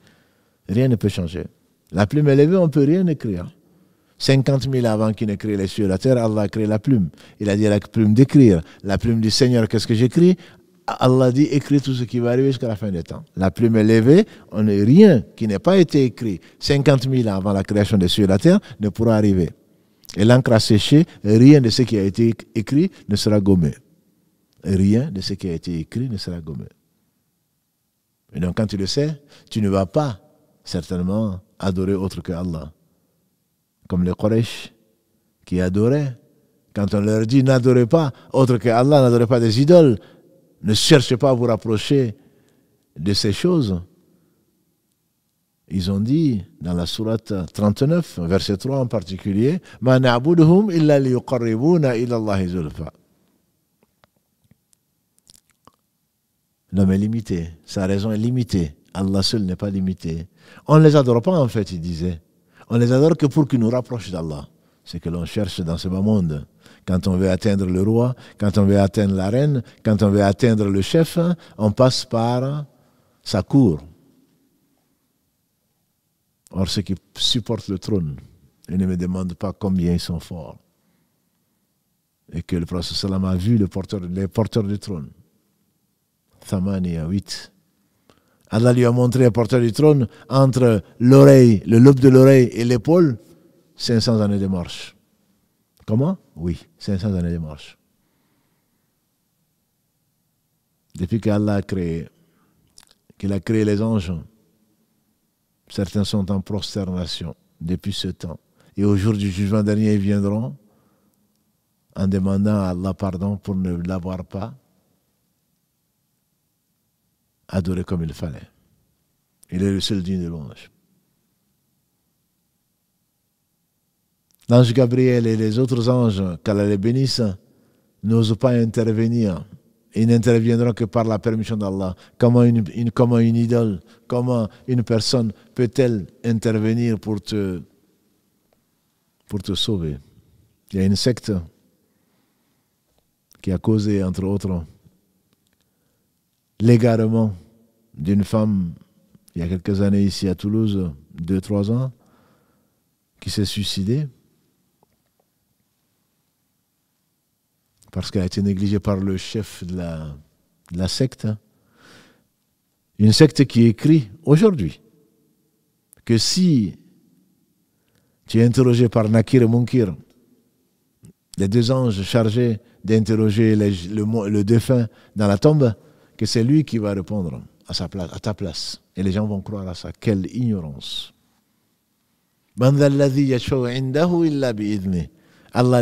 Rien ne peut changer. La plume est levée, on ne peut rien écrire. 50 000 avant qu'il ne crée les cieux et la terre, Allah a créé la plume. Il a dit la plume d'écrire. La plume du Seigneur, qu'est-ce que j'écris Allah dit écris tout ce qui va arriver jusqu'à la fin des temps. La plume est levée, on rien qui n'ait pas été écrit 50 000 avant la création des cieux et la terre ne pourra arriver et l'encre asséchée, rien de ce qui a été écrit ne sera gommé. Rien de ce qui a été écrit ne sera gommé. Et donc quand tu le sais, tu ne vas pas certainement adorer autre que Allah. Comme les Quraysh qui adoraient. Quand on leur dit n'adorez pas autre que Allah, n'adorez pas des idoles, ne cherchez pas à vous rapprocher de ces choses ils ont dit dans la sourate 39, verset 3 en particulier, Ma illa L'homme est limité, sa raison est limitée. Allah seul n'est pas limité. On ne les adore pas en fait, il disait. On les adore que pour qu'ils nous rapprochent d'Allah. C'est que l'on cherche dans ce bas monde. Quand on veut atteindre le roi, quand on veut atteindre la reine, quand on veut atteindre le chef, on passe par sa cour Or, ceux qui supportent le trône, ils ne me demandent pas combien ils sont forts. Et que le prophète Salam a vu les porteurs du trône. Thamani à 8. Allah lui a montré les porteur du trône entre l'oreille, le lobe de l'oreille et l'épaule, 500 années de marche. Comment Oui, 500 années de marche. Depuis qu'Allah a créé, qu'il a créé les anges, Certains sont en prosternation depuis ce temps. Et au jour du jugement dernier, ils viendront en demandant à Allah pardon pour ne l'avoir pas adoré comme il fallait. Il est le seul digne de l'ange. L'ange Gabriel et les autres anges, qu'Allah les bénisse, n'osent pas intervenir ils n'interviendront que par la permission d'Allah. Comment une, idole, comment une personne peut-elle intervenir pour te, pour te sauver Il y a une secte qui a causé, entre autres, l'égarement d'une femme il y a quelques années ici à Toulouse, deux, trois ans, qui s'est suicidée. parce qu'elle a été négligée par le chef de la, secte. Hein. Une secte qui écrit aujourd'hui que si tu es interrogé par Nakir et Munkir, les deux anges chargés d'interroger le, le, défunt dans la tombe, que c'est lui qui va répondre à, sa place, à ta place. Et les gens vont croire à ça. Quelle ignorance. Allah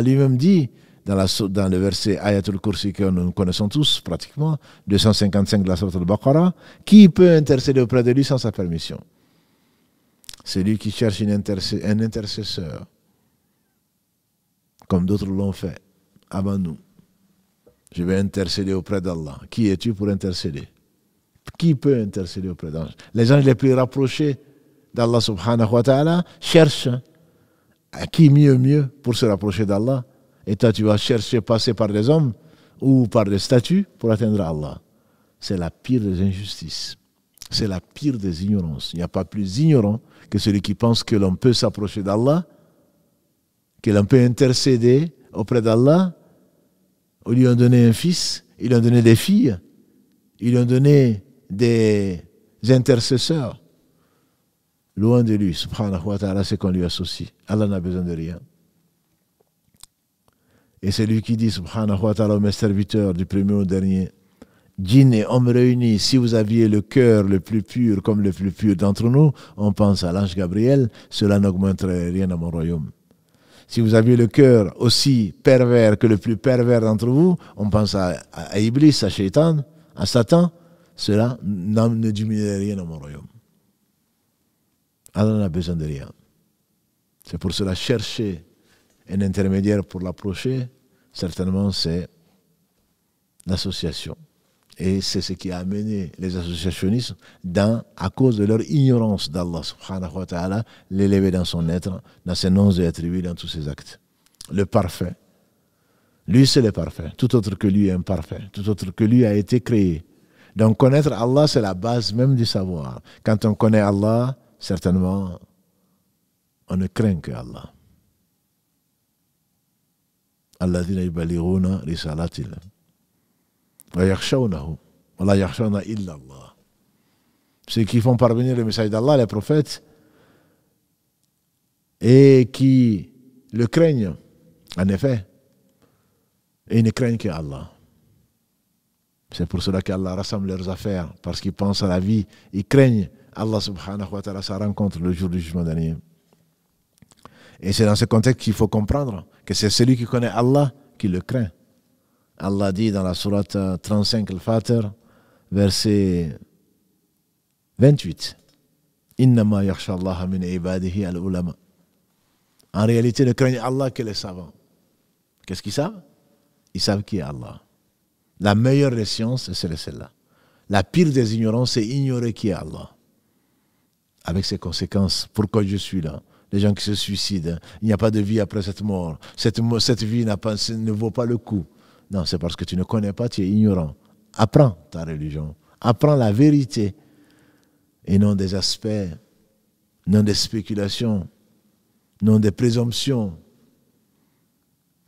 lui-même dit dans, le verset Ayatul Kursi que nous connaissons tous pratiquement, 255 de la Sourate al-Baqarah, qui peut intercéder auprès de lui sans sa permission c'est lui qui cherche un intercesseur, comme d'autres l'ont fait avant nous. Je vais intercéder auprès d'Allah. Qui es-tu pour intercéder Qui peut intercéder auprès d'Allah Les anges les plus rapprochés d'Allah subhanahu wa ta'ala cherchent à qui mieux mieux pour se rapprocher d'Allah et toi, tu vas chercher à passer par des hommes ou par des statues pour atteindre Allah. C'est la pire des injustices. C'est la pire des ignorances. Il n'y a pas plus ignorant que celui qui pense que l'on peut s'approcher d'Allah, que l'on peut intercéder auprès d'Allah. Au lui de donner un fils, Il lui a donné des filles, Il lui a donné des intercesseurs. Loin de lui, subhanahu wa ta'ala, c'est qu'on lui associe. Allah n'a besoin de rien. Et c'est lui qui dit, subhanahu wa ta'ala, mes serviteurs du premier au dernier, djinns et hommes réunis, si vous aviez le cœur le plus pur comme le plus pur d'entre nous, on pense à l'ange Gabriel, cela n'augmenterait rien à mon royaume. Si vous aviez le cœur aussi pervers que le plus pervers d'entre vous, on pense à, Iblis, à Shaitan, à Satan, cela ne diminuerait rien à mon royaume. Allah n'a besoin de rien. C'est pour cela chercher un intermédiaire pour l'approcher, certainement c'est l'association. Et c'est ce qui a amené les associationnistes, dans, à cause de leur ignorance d'Allah subhanahu wa ta'ala, l'élever dans son être, dans ses noms et attributs, dans tous ses actes. Le parfait. Lui, c'est le parfait. Tout autre que lui est imparfait. Tout autre que lui a été créé. Donc connaître Allah, c'est la base même du savoir. Quand on connaît Allah, certainement, on ne craint que Allah ceux qui font parvenir le message d'Allah les prophètes et qui le craignent en effet et ils ne craignent que Allah c'est pour cela qu'Allah rassemble leurs affaires parce qu'ils pensent à la vie ils craignent Allah subhanahu wa ta'ala sa rencontre le jour du jugement dernier et c'est dans ce contexte qu'il faut comprendre que c'est celui qui connaît Allah qui le craint. Allah dit dans la sourate 35 euh, al verset 28, ibadihi al En réalité, ne craignent Allah que les savants. Qu'est-ce qu'ils savent Ils savent qui est Allah. La meilleure des sciences, c'est celle-là. La pire des ignorances, c'est ignorer qui est Allah. Avec ses conséquences. Pourquoi je suis là les gens qui se suicident. Il n'y a pas de vie après cette mort. Cette, cette vie pas, ne vaut pas le coup. Non, c'est parce que tu ne connais pas, tu es ignorant. Apprends ta religion. Apprends la vérité. Et non des aspects, non des spéculations, non des présomptions.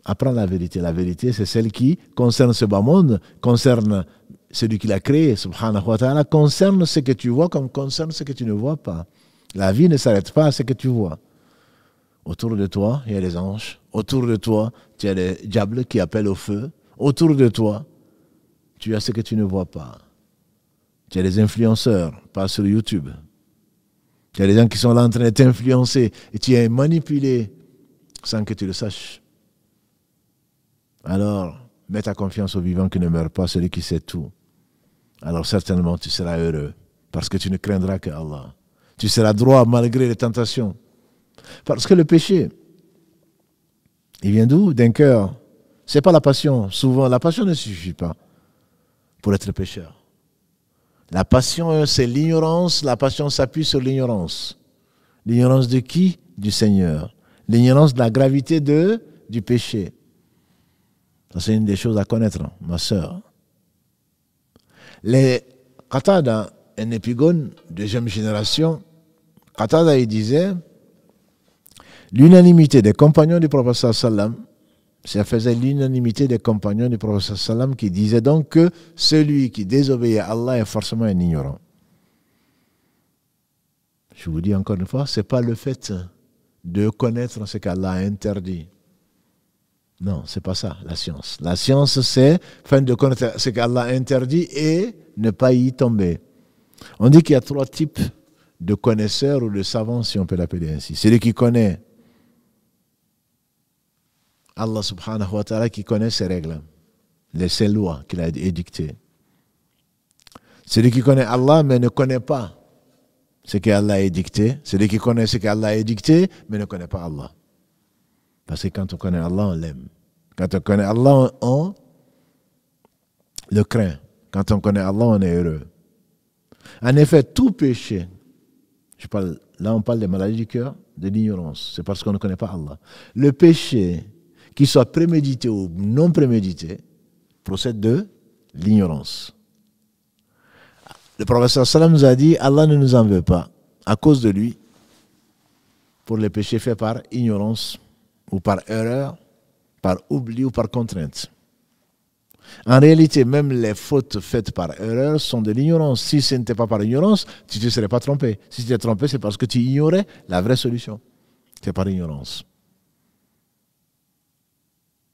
Apprends la vérité. La vérité, c'est celle qui concerne ce bas monde, concerne celui qui l'a créé, subhanahu wa ta'ala, concerne ce que tu vois comme concerne ce que tu ne vois pas. La vie ne s'arrête pas à ce que tu vois. Autour de toi, il y a les anges. Autour de toi, tu as les diables qui appellent au feu. Autour de toi, tu as ce que tu ne vois pas. Tu as les influenceurs, pas sur YouTube. Tu as les gens qui sont là en train de t'influencer et tu es manipulé sans que tu le saches. Alors, mets ta confiance au vivant qui ne meurt pas, celui qui sait tout. Alors certainement, tu seras heureux parce que tu ne craindras que Allah. Tu seras droit malgré les tentations. Parce que le péché, il vient d'où D'un cœur. Ce n'est pas la passion. Souvent, la passion ne suffit pas pour être pécheur. La passion, c'est l'ignorance. La passion s'appuie sur l'ignorance. L'ignorance de qui Du Seigneur. L'ignorance de la gravité de, du péché. c'est une des choses à connaître, ma sœur. Les Katada, un épigone, deuxième génération, Katada, il disait, L'unanimité des compagnons du professeur Sallam, ça faisait l'unanimité des compagnons du professeur Sallam qui disaient donc que celui qui désobéit à Allah est forcément un ignorant. Je vous dis encore une fois, c'est pas le fait de connaître ce qu'Allah a interdit. Non, c'est pas ça, la science. La science, c'est fin de connaître ce qu'Allah interdit et ne pas y tomber. On dit qu'il y a trois types de connaisseurs ou de savants, si on peut l'appeler ainsi. Celui qui connaît Allah subhanahu wa ta'ala qui connaît ses règles, les, ses lois qu'il a édictées. Celui qui connaît Allah mais ne connaît pas ce qu'Allah a édicté, celui qui connaît ce qu'Allah a édicté mais ne connaît pas Allah. Parce que quand on connaît Allah, on l'aime. Quand on connaît Allah, on le craint. Quand on connaît Allah, on est heureux. En effet, tout péché, je parle, là on parle des maladies du cœur, de l'ignorance, c'est parce qu'on ne connaît pas Allah. Le péché qu'il soit prémédité ou non prémédité, procède de l'ignorance. Le professeur Salam nous a dit Allah ne nous en veut pas à cause de lui pour les péchés faits par ignorance ou par erreur, par oubli ou par contrainte. En réalité, même les fautes faites par erreur sont de l'ignorance. Si ce n'était pas par ignorance, tu ne te serais pas trompé. Si tu es trompé, c'est parce que tu ignorais la vraie solution. C'est par ignorance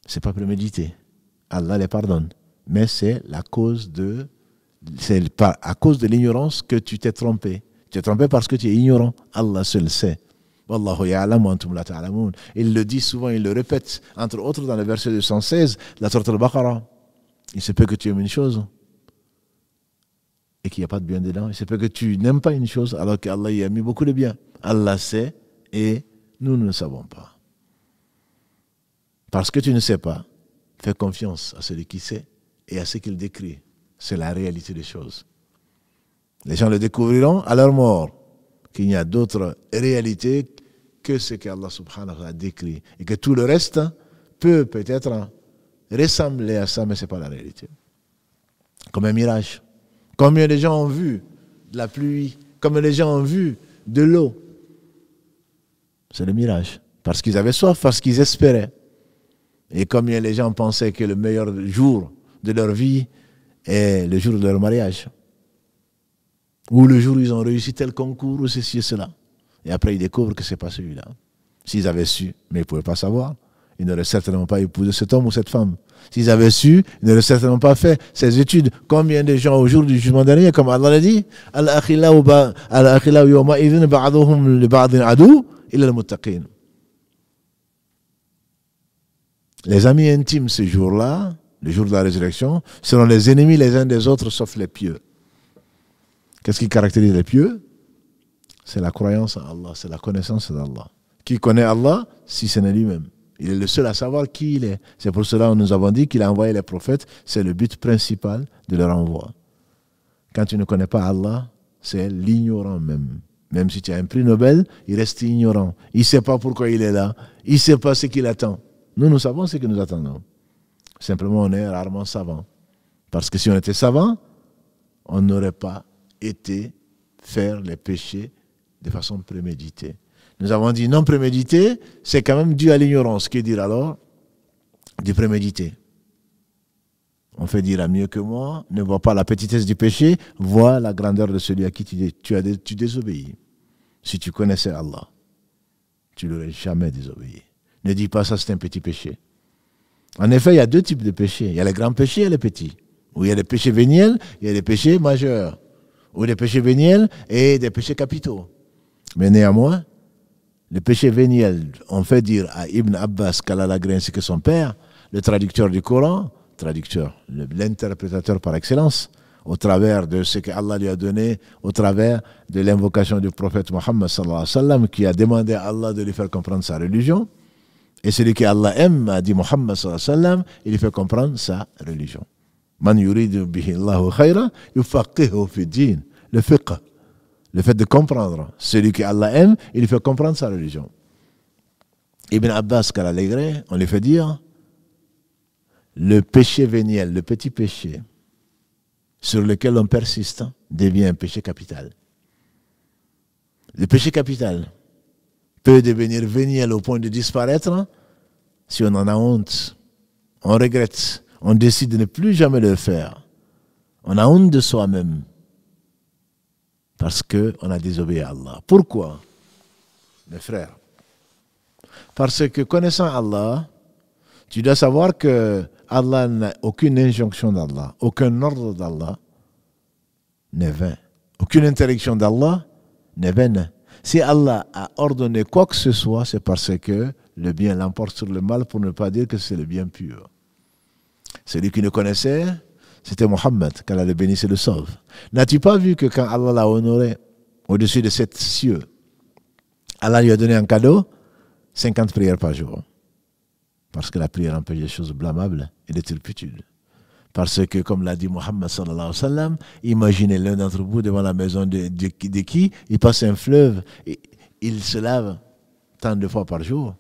c'est pas prémédité. Allah les pardonne. Mais c'est la cause de c'est à cause de l'ignorance que tu t'es trompé. Tu t'es trompé parce que tu es ignorant. Allah seul sait. Il le dit souvent, il le répète, entre autres dans le verset 216, la sourate al-Baqarah. Il se peut que tu aimes une chose et qu'il n'y a pas de bien dedans. Il se peut que tu n'aimes pas une chose alors qu'Allah y a mis beaucoup de bien. Allah sait et nous ne le savons pas. Parce que tu ne sais pas, fais confiance à celui qui sait et à ce qu'il décrit. C'est la réalité des choses. Les gens le découvriront à leur mort, qu'il n'y a d'autres réalités que ce qu'Allah subhanahu wa ta'ala décrit. Et que tout le reste peut peut-être ressembler à ça, mais ce n'est pas la réalité. Comme un mirage. Combien de gens ont vu de la pluie, combien de gens ont vu de l'eau. C'est le mirage. Parce qu'ils avaient soif, parce qu'ils espéraient. Et combien les gens pensaient que le meilleur jour de leur vie est le jour de leur mariage. Ou le jour où ils ont réussi tel concours, ou ceci et cela. Et après, ils découvrent que ce n'est pas celui-là. S'ils avaient su, mais ils ne pouvaient pas savoir, ils n'auraient certainement pas épousé cet homme ou cette femme. S'ils avaient su, ils n'auraient certainement pas fait ces études. Combien de gens au jour du jugement dernier, comme Allah l'a dit, al les amis intimes ce jour-là, le jour de la résurrection, seront les ennemis les uns des autres, sauf les pieux. Qu'est-ce qui caractérise les pieux C'est la croyance en Allah, c'est la connaissance d'Allah. Qui connaît Allah si ce n'est lui-même Il est le seul à savoir qui il est. C'est pour cela que nous avons dit qu'il a envoyé les prophètes. C'est le but principal de leur envoi. Quand tu ne connais pas Allah, c'est l'ignorant même. Même si tu as un prix Nobel, il reste ignorant. Il ne sait pas pourquoi il est là. Il ne sait pas ce qu'il attend. Nous, nous savons ce que nous attendons. Simplement, on est rarement savant. Parce que si on était savant, on n'aurait pas été faire les péchés de façon préméditée. Nous avons dit non prémédité, c'est quand même dû à l'ignorance. Que dire alors du prémédité On fait dire à mieux que moi, ne vois pas la petitesse du péché, vois la grandeur de celui à qui tu, as, tu désobéis. Si tu connaissais Allah, tu ne l'aurais jamais désobéi. Ne dis pas ça, c'est un petit péché. En effet, il y a deux types de péchés. Il y a les grands péchés et les petits. Ou il y a les péchés véniels, il y a les péchés majeurs. Ou les péchés véniels et des péchés capitaux. Mais néanmoins, les péchés véniels on fait dire à Ibn Abbas la ainsi que son père, le traducteur du Coran, traducteur, l'interprétateur par excellence, au travers de ce que Allah lui a donné, au travers de l'invocation du prophète Mohammed sallallahu alayhi wa sallam, qui a demandé à Allah de lui faire comprendre sa religion, et celui qui Allah aime, a dit Mohammed sallam, il fait comprendre sa religion. Man bihi Allahu khayra, fi din. Le fiqh, le fait de comprendre. Celui que Allah aime, il fait comprendre sa religion. Ibn Abbas l'égret, on lui fait dire, le péché véniel, le petit péché, sur lequel on persiste, hein, devient un péché capital. Le péché capital, devenir véniel au point de disparaître si on en a honte. On regrette. On décide de ne plus jamais le faire. On a honte de soi-même. Parce que On a désobéi à Allah. Pourquoi Mes frères. Parce que connaissant Allah, tu dois savoir que Allah n'a aucune injonction d'Allah, aucun ordre d'Allah n'est vain. Aucune interdiction d'Allah n'est vaine. Si Allah a ordonné quoi que ce soit, c'est parce que le bien l'emporte sur le mal pour ne pas dire que c'est le bien pur. Celui qui le connaissait, c'était Mohammed, qu'Allah le bénisse et le sauve. N'as-tu pas vu que quand Allah l'a honoré au-dessus de sept cieux, Allah lui a donné un cadeau 50 prières par jour. Parce que la prière empêche des choses blâmables et des turpitudes. Parce que, comme l'a dit Mohammed sallallahu alayhi wa sallam, imaginez l'un d'entre vous devant la maison de, qui Il passe un fleuve, et il se lave tant de fois par jour.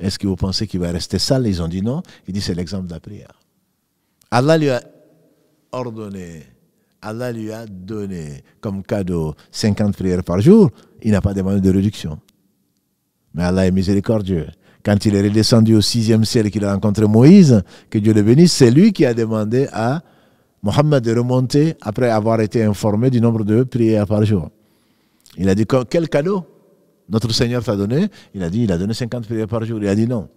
Est-ce que vous pensez qu'il va rester sale Ils ont dit non. Il dit c'est l'exemple de la prière. Allah lui a ordonné, Allah lui a donné comme cadeau 50 prières par jour. Il n'a pas demandé de réduction. Mais Allah est miséricordieux quand il est redescendu au sixième ciel ciel, qu'il a rencontré Moïse, que Dieu le bénisse, c'est lui qui a demandé à Mohammed de remonter après avoir été informé du nombre de prières par jour. Il a dit Quel cadeau notre Seigneur t'a donné Il a dit Il a donné 50 prières par jour. Il a dit Non.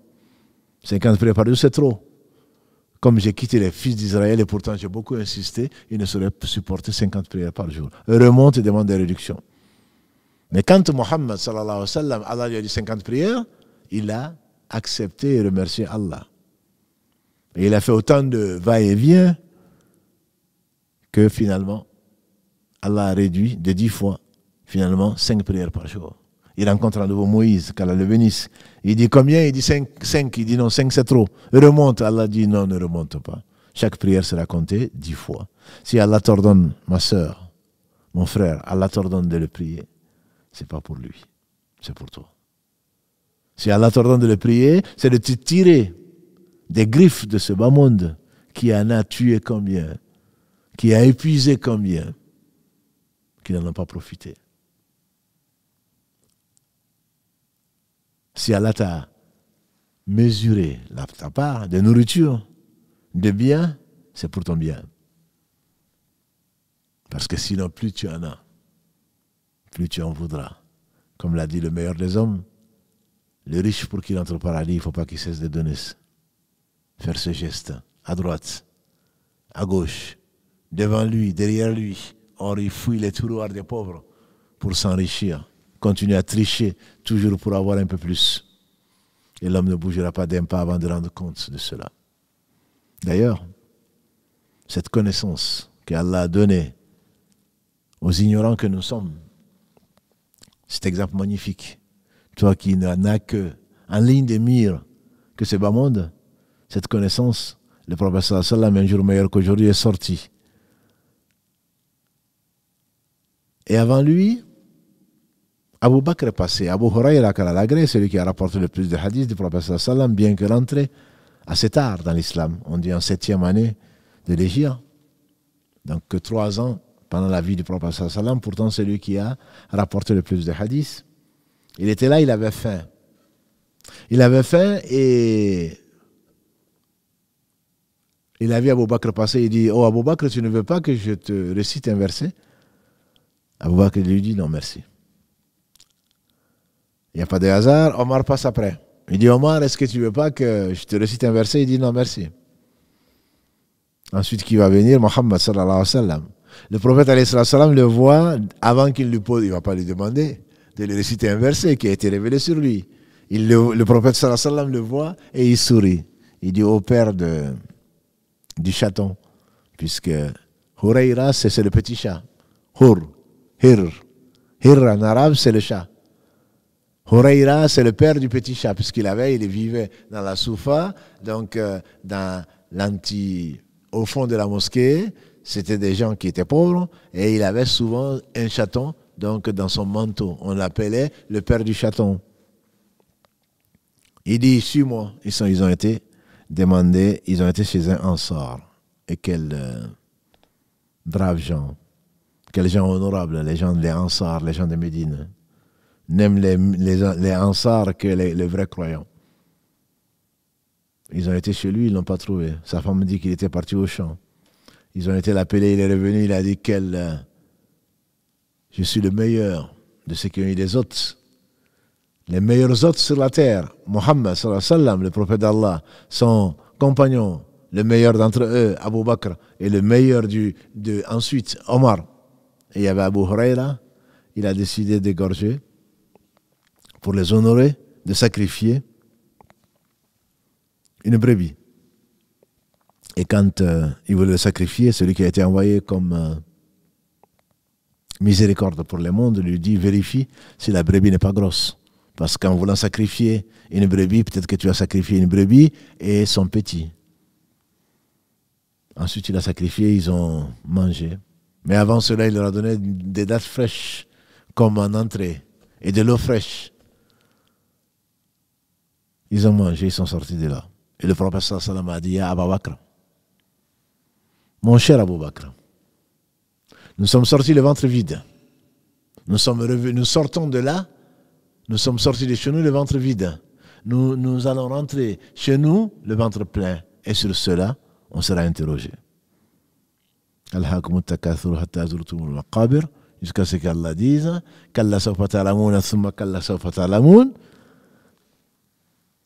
50 prières par jour, c'est trop. Comme j'ai quitté les fils d'Israël et pourtant j'ai beaucoup insisté, ils ne sauraient supporter 50 prières par jour. Remonte et demande des réductions. Mais quand Mohammed, sallallahu alayhi wa Allah lui a dit 50 prières, il a accepté et remercié Allah. Et il a fait autant de va-et-vient que finalement, Allah a réduit de dix fois, finalement, cinq prières par jour. Il rencontre à nouveau Moïse, qu'Allah le bénisse. Il dit combien Il dit cinq, cinq. Il dit non, cinq c'est trop. remonte. Allah dit non, ne remonte pas. Chaque prière sera comptée dix fois. Si Allah t'ordonne, ma soeur, mon frère, Allah t'ordonne de le prier, c'est pas pour lui, c'est pour toi. Si Allah t'ordonne de le prier, c'est de te tirer des griffes de ce bas monde qui en a tué combien, qui a épuisé combien, qui n'en a pas profité. Si Allah t'a mesuré ta part de nourriture, de bien, c'est pour ton bien. Parce que sinon, plus tu en as, plus tu en voudras. Comme l'a dit le meilleur des hommes, le riche, pour qu'il entre au paradis, il ne faut pas qu'il cesse de donner, faire ce geste. À droite, à gauche, devant lui, derrière lui. Or, il fouille les tiroirs des pauvres pour s'enrichir. Continue à tricher, toujours pour avoir un peu plus. Et l'homme ne bougera pas d'un pas avant de rendre compte de cela. D'ailleurs, cette connaissance qu'Allah a donnée aux ignorants que nous sommes, cet exemple magnifique toi qui n'as que en ligne de mire que ce bas monde, cette connaissance, le sallallahu professeur Salam, un jour meilleur qu'aujourd'hui, est sorti. Et avant lui, Abu Bakr est passé. Abu Huraira c'est celui qui a rapporté le plus de hadiths du professeur Salam, bien que rentré assez tard dans l'islam, on dit en septième année de l'Égypte. Donc que trois ans pendant la vie du prophète sallam, pourtant c'est lui qui a rapporté le plus de hadiths. Il était là, il avait faim. Il avait faim et il a vu Abou Bakr passer. Il dit Oh Abou Bakr, tu ne veux pas que je te récite un verset Abou Bakr lui dit Non, merci. Il n'y a pas de hasard. Omar passe après. Il dit Omar, est-ce que tu ne veux pas que je te récite un verset Il dit Non, merci. Ensuite, qui va venir Mohammed sallallahu alayhi wa sallam. Le prophète alayhi wa sallam le voit avant qu'il lui pose. Il ne va pas lui demander de réciter un verset qui a été révélé sur lui. Il, le, prophète sallallahu le voit et il sourit. Il dit au père de, du chaton, puisque Huraira, c'est le petit chat. Hur, Hir. Hir en arabe, c'est le chat. Huraira, c'est le père du petit chat, puisqu'il avait, il vivait dans la Soufa, donc euh, dans l'anti, au fond de la mosquée. C'était des gens qui étaient pauvres et il avait souvent un chaton donc dans son manteau. On l'appelait le père du chaton. Il dit, suis-moi. Ils, ils ont été demandés, ils ont été chez un ansard Et quel euh, brave gens, quels gens honorables, les gens des ansars, les gens de Médine. N'aiment les, les, que les, vrais croyants. Ils ont été chez lui, ils ne l'ont pas trouvé. Sa femme dit qu'il était parti au champ. Ils ont été l'appeler, il est revenu, il a dit quel, euh, je suis le meilleur de ceux qui ont eu des hôtes. Les meilleurs hôtes sur la terre, Mohammed, le prophète d'Allah, son compagnon, le meilleur d'entre eux, Abu Bakr, et le meilleur du, de, ensuite, Omar. Et il y avait Abu Huraira, il a décidé d'égorger pour les honorer, de sacrifier une brebis. Et quand euh, il voulait le sacrifier, celui qui a été envoyé comme euh, miséricorde pour le monde, lui dit vérifie si la brebis n'est pas grosse. Parce qu'en voulant sacrifier une brebis, peut-être que tu as sacrifié une brebis et son petit. Ensuite, il a sacrifié, ils ont mangé. Mais avant cela, il leur a donné des dates fraîches, comme en entrée, et de l'eau fraîche. Ils ont mangé, ils sont sortis de là. Et le prophète sallallahu a dit à Abou Bakr, mon cher Abou Bakr, nous sommes sortis le ventre vide. Nous, sommes nous sortons de là, nous sommes sortis de chez nous le ventre vide. Nous, nous allons rentrer chez nous le ventre plein. Et sur cela, on sera interrogé. Jusqu'à ce qu'Allah dise,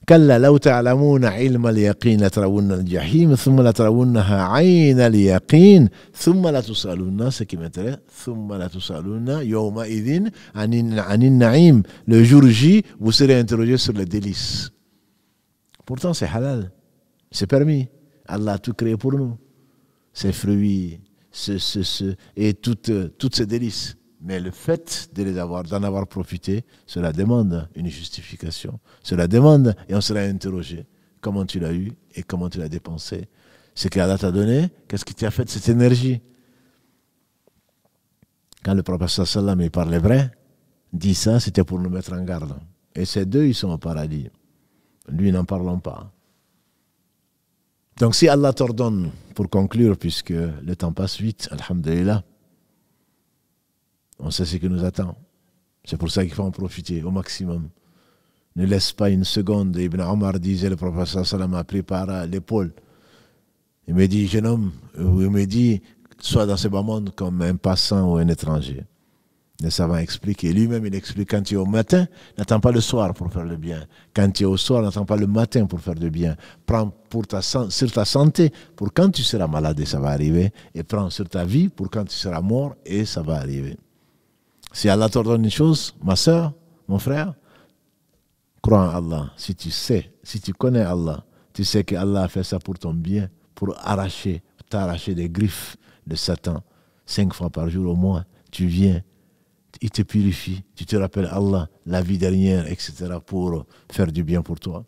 كلا لو تعلمون علم اليقين لترون الجحيم ثم لترونها عين اليقين ثم لتسألون سكمتر ثم لتسألون يومئذ عن عن النعيم لو jour J vous serez interrogé sur les délices pourtant c'est halal c'est permis Allah a tout créé pour nous ces fruits ce, ce, ce, et toutes, toutes ces délices Mais le fait de les avoir, d'en avoir profité, cela demande une justification. Cela demande, et on sera interrogé, comment tu l'as eu et comment tu l'as dépensé. Ce qu'Allah t'a donné, qu'est-ce qui t'a fait cette énergie Quand le prophète sallam, il parlait vrai, dit ça, c'était pour nous mettre en garde. Et ces deux, ils sont au paradis. Lui, n'en parlons pas. Donc si Allah t'ordonne, pour conclure, puisque le temps passe vite, alhamdulillah, on sait ce qui nous attend. C'est pour ça qu'il faut en profiter au maximum. Ne laisse pas une seconde. Ibn Omar disait, le professeur sallam a pris par l'épaule. Il me dit, jeune homme, il me dit, sois dans ce bas monde comme un passant ou un étranger. Le ça va expliquer. lui-même il explique, quand tu es au matin, n'attends pas le soir pour faire le bien. Quand tu es au soir, n'attends pas le matin pour faire le bien. Prends pour ta, sur ta santé pour quand tu seras malade et ça va arriver, et prends sur ta vie pour quand tu seras mort et ça va arriver. Si Allah t'ordonne une chose, ma soeur, mon frère, crois en Allah. Si tu sais, si tu connais Allah, tu sais que Allah a fait ça pour ton bien, pour arracher, t'arracher des griffes de Satan. Cinq fois par jour au moins, tu viens, il te purifie, tu te rappelles Allah, la vie dernière, etc., pour faire du bien pour toi.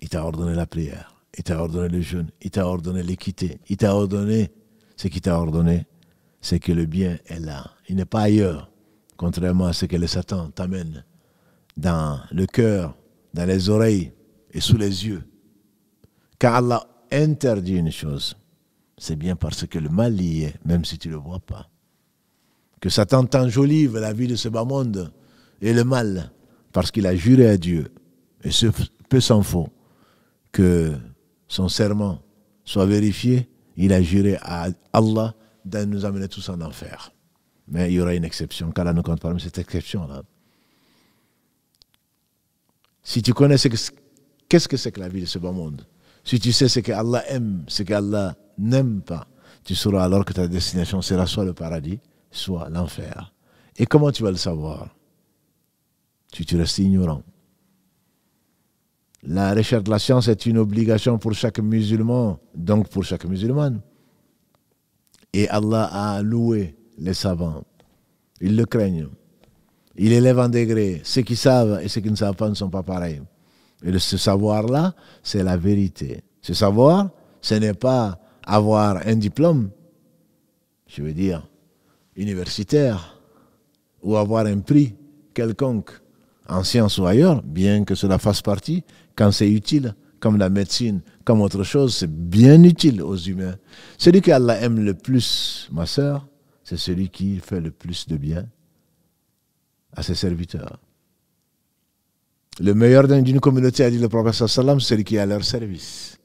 Il t'a ordonné la prière, il t'a ordonné le jeûne, il t'a ordonné l'équité, il t'a ordonné ce qu'il t'a ordonné c'est que le bien est là. Il n'est pas ailleurs, contrairement à ce que le Satan t'amène dans le cœur, dans les oreilles et sous les yeux. Car Allah interdit une chose, c'est bien parce que le mal y est, même si tu ne le vois pas. Que Satan t'enjolive la vie de ce bas monde et le mal, parce qu'il a juré à Dieu, et ce peu s'en faut, que son serment soit vérifié, il a juré à Allah de nous amener tous en enfer. Mais il y aura une exception. Qu'Allah nous compte parmi cette exception-là. Si tu connais qu'est-ce que c'est que, la vie de ce bon monde, si tu sais ce que Allah aime, ce qu'Allah n'aime pas, tu sauras alors que ta destination sera soit le paradis, soit l'enfer. Et comment tu vas le savoir Si tu restes ignorant. La recherche de la science est une obligation pour chaque musulman, donc pour chaque musulmane. Et Allah a loué les savants. Ils le craignent. Il élève en degré. Ceux qui savent et ceux qui ne savent pas ne sont pas pareils. Et ce savoir-là, c'est la vérité. Ce savoir, ce n'est pas avoir un diplôme, je veux dire, universitaire, ou avoir un prix quelconque, en sciences ou ailleurs, bien que cela fasse partie, quand c'est utile, comme la médecine comme autre chose, c'est bien utile aux humains. Celui que Allah aime le plus, ma sœur, c'est celui qui fait le plus de bien à ses serviteurs. Le meilleur d'une communauté, a dit le prophète c'est celui qui est à leur service.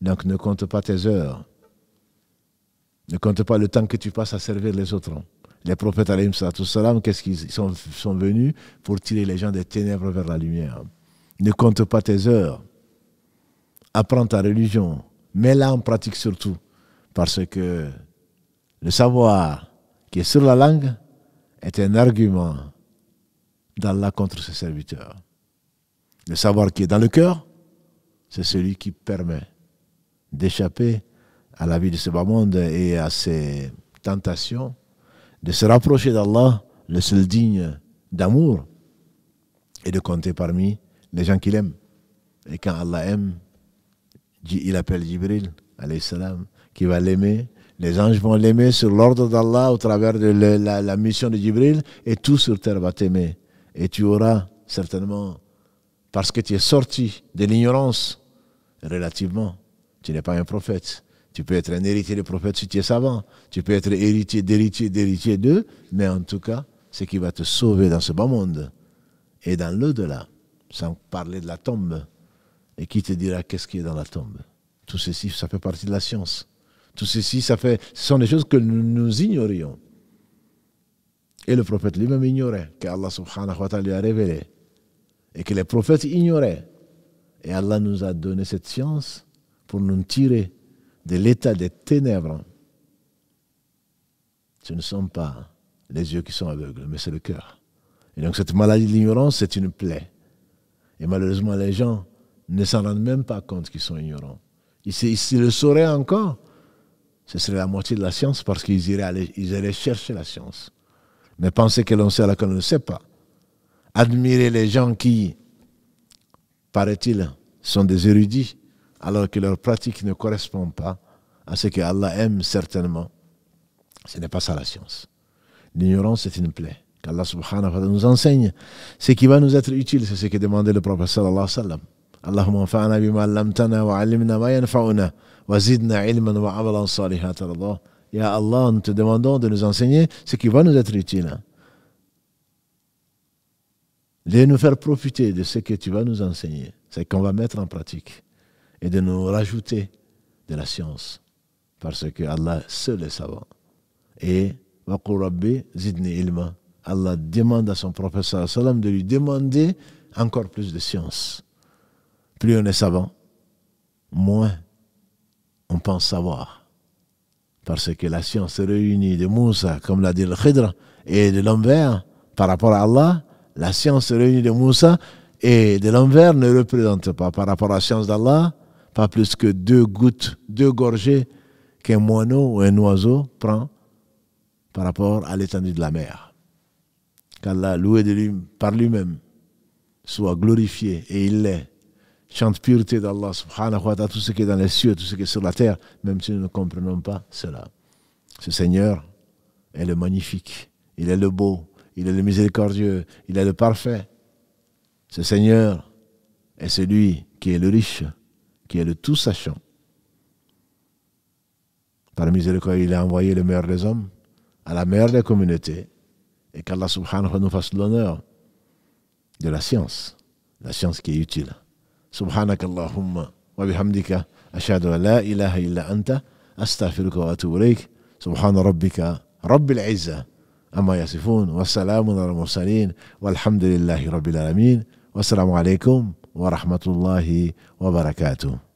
Donc ne compte pas tes heures. Ne compte pas le temps que tu passes à servir les autres. Les prophètes, qu'est-ce qu'ils sont venus pour tirer les gens des ténèbres vers la lumière Ne compte pas tes heures apprends ta religion, mets-la en pratique surtout, parce que le savoir qui est sur la langue est un argument d'Allah contre ses serviteurs. Le savoir qui est dans le cœur, c'est celui qui permet d'échapper à la vie de ce bas monde et à ses tentations, de se rapprocher d'Allah, le seul digne d'amour, et de compter parmi les gens qu'il aime. Et quand Allah aime, il appelle Jibril, salam, qui va l'aimer. Les anges vont l'aimer sur l'ordre d'Allah au travers de la, mission de Jibril et tout sur terre va t'aimer. Et tu auras certainement, parce que tu es sorti de l'ignorance, relativement, tu n'es pas un prophète. Tu peux être un héritier de prophète si tu es savant. Tu peux être héritier d'héritier d'héritier d'eux, mais en tout cas, ce qui va te sauver dans ce bas monde et dans l'au-delà, sans parler de la tombe, et qui te dira qu'est-ce qui est dans la tombe Tout ceci, ça fait partie de la science. Tout ceci, ça fait, ce sont des choses que nous, ignorions. Et le prophète lui-même ignorait Allah subhanahu wa ta'ala lui a révélé. Et que les prophètes ignoraient. Et Allah nous a donné cette science pour nous tirer de l'état des ténèbres. Ce ne sont pas les yeux qui sont aveugles, mais c'est le cœur. Et donc cette maladie de l'ignorance, c'est une plaie. Et malheureusement, les gens ne s'en rendent même pas compte qu'ils sont ignorants. S'ils le sauraient encore, ce serait la moitié de la science parce qu'ils iraient, ils chercher la science. Mais penser que l'on sait alors qu'on ne sait pas. Admirer les gens qui, paraît-il, sont des érudits alors que leur pratique ne correspond pas à ce que Allah aime certainement. Ce n'est pas ça la science. L'ignorance est une plaie qu'Allah subhanahu wa ta'ala nous enseigne. Ce qui va nous être utile, c'est ce que demandait le prophète sallallahu alayhi wa sallam wa alimna wa zidna ilman wa Ya Allah, nous te demandons de nous enseigner ce qui va nous être utile. De nous faire profiter de ce que tu vas nous enseigner, ce qu'on va mettre en pratique, et de nous rajouter de la science, parce que Allah seul est savant. Et Rabbi zidni ilma. Allah demande à son professeur de lui demander encore plus de science. Plus on est savant, moins on pense savoir. Parce que la science réunie de Moussa, comme l'a dit le Khidr, et de l'envers par rapport à Allah, la science réunie de Moussa et de l'envers ne représente pas, par rapport à la science d'Allah, pas plus que deux gouttes, deux gorgées qu'un moineau ou un oiseau prend par rapport à l'étendue de la mer. Qu'Allah, loué de lui, par lui-même, soit glorifié, et il l'est, chante pureté d'Allah subhanahu wa ta'ala, tout ce qui est dans les cieux, tout ce qui est sur la terre, même si nous ne comprenons pas cela. Ce Seigneur est le magnifique, il est le beau, il est le miséricordieux, il est le parfait. Ce Seigneur est celui qui est le riche, qui est le tout-sachant. Par miséricorde, il a envoyé le meilleur des hommes à la meilleure des communautés et qu'Allah subhanahu wa nous fasse l'honneur de la science, la science qui est utile. سبحانك اللهم وبحمدك أشهد أن لا إله إلا أنت أستغفرك وأتوب إليك سبحان ربك رب العزة أما يصفون والسلام على المرسلين والحمد لله رب العالمين والسلام عليكم ورحمة الله وبركاته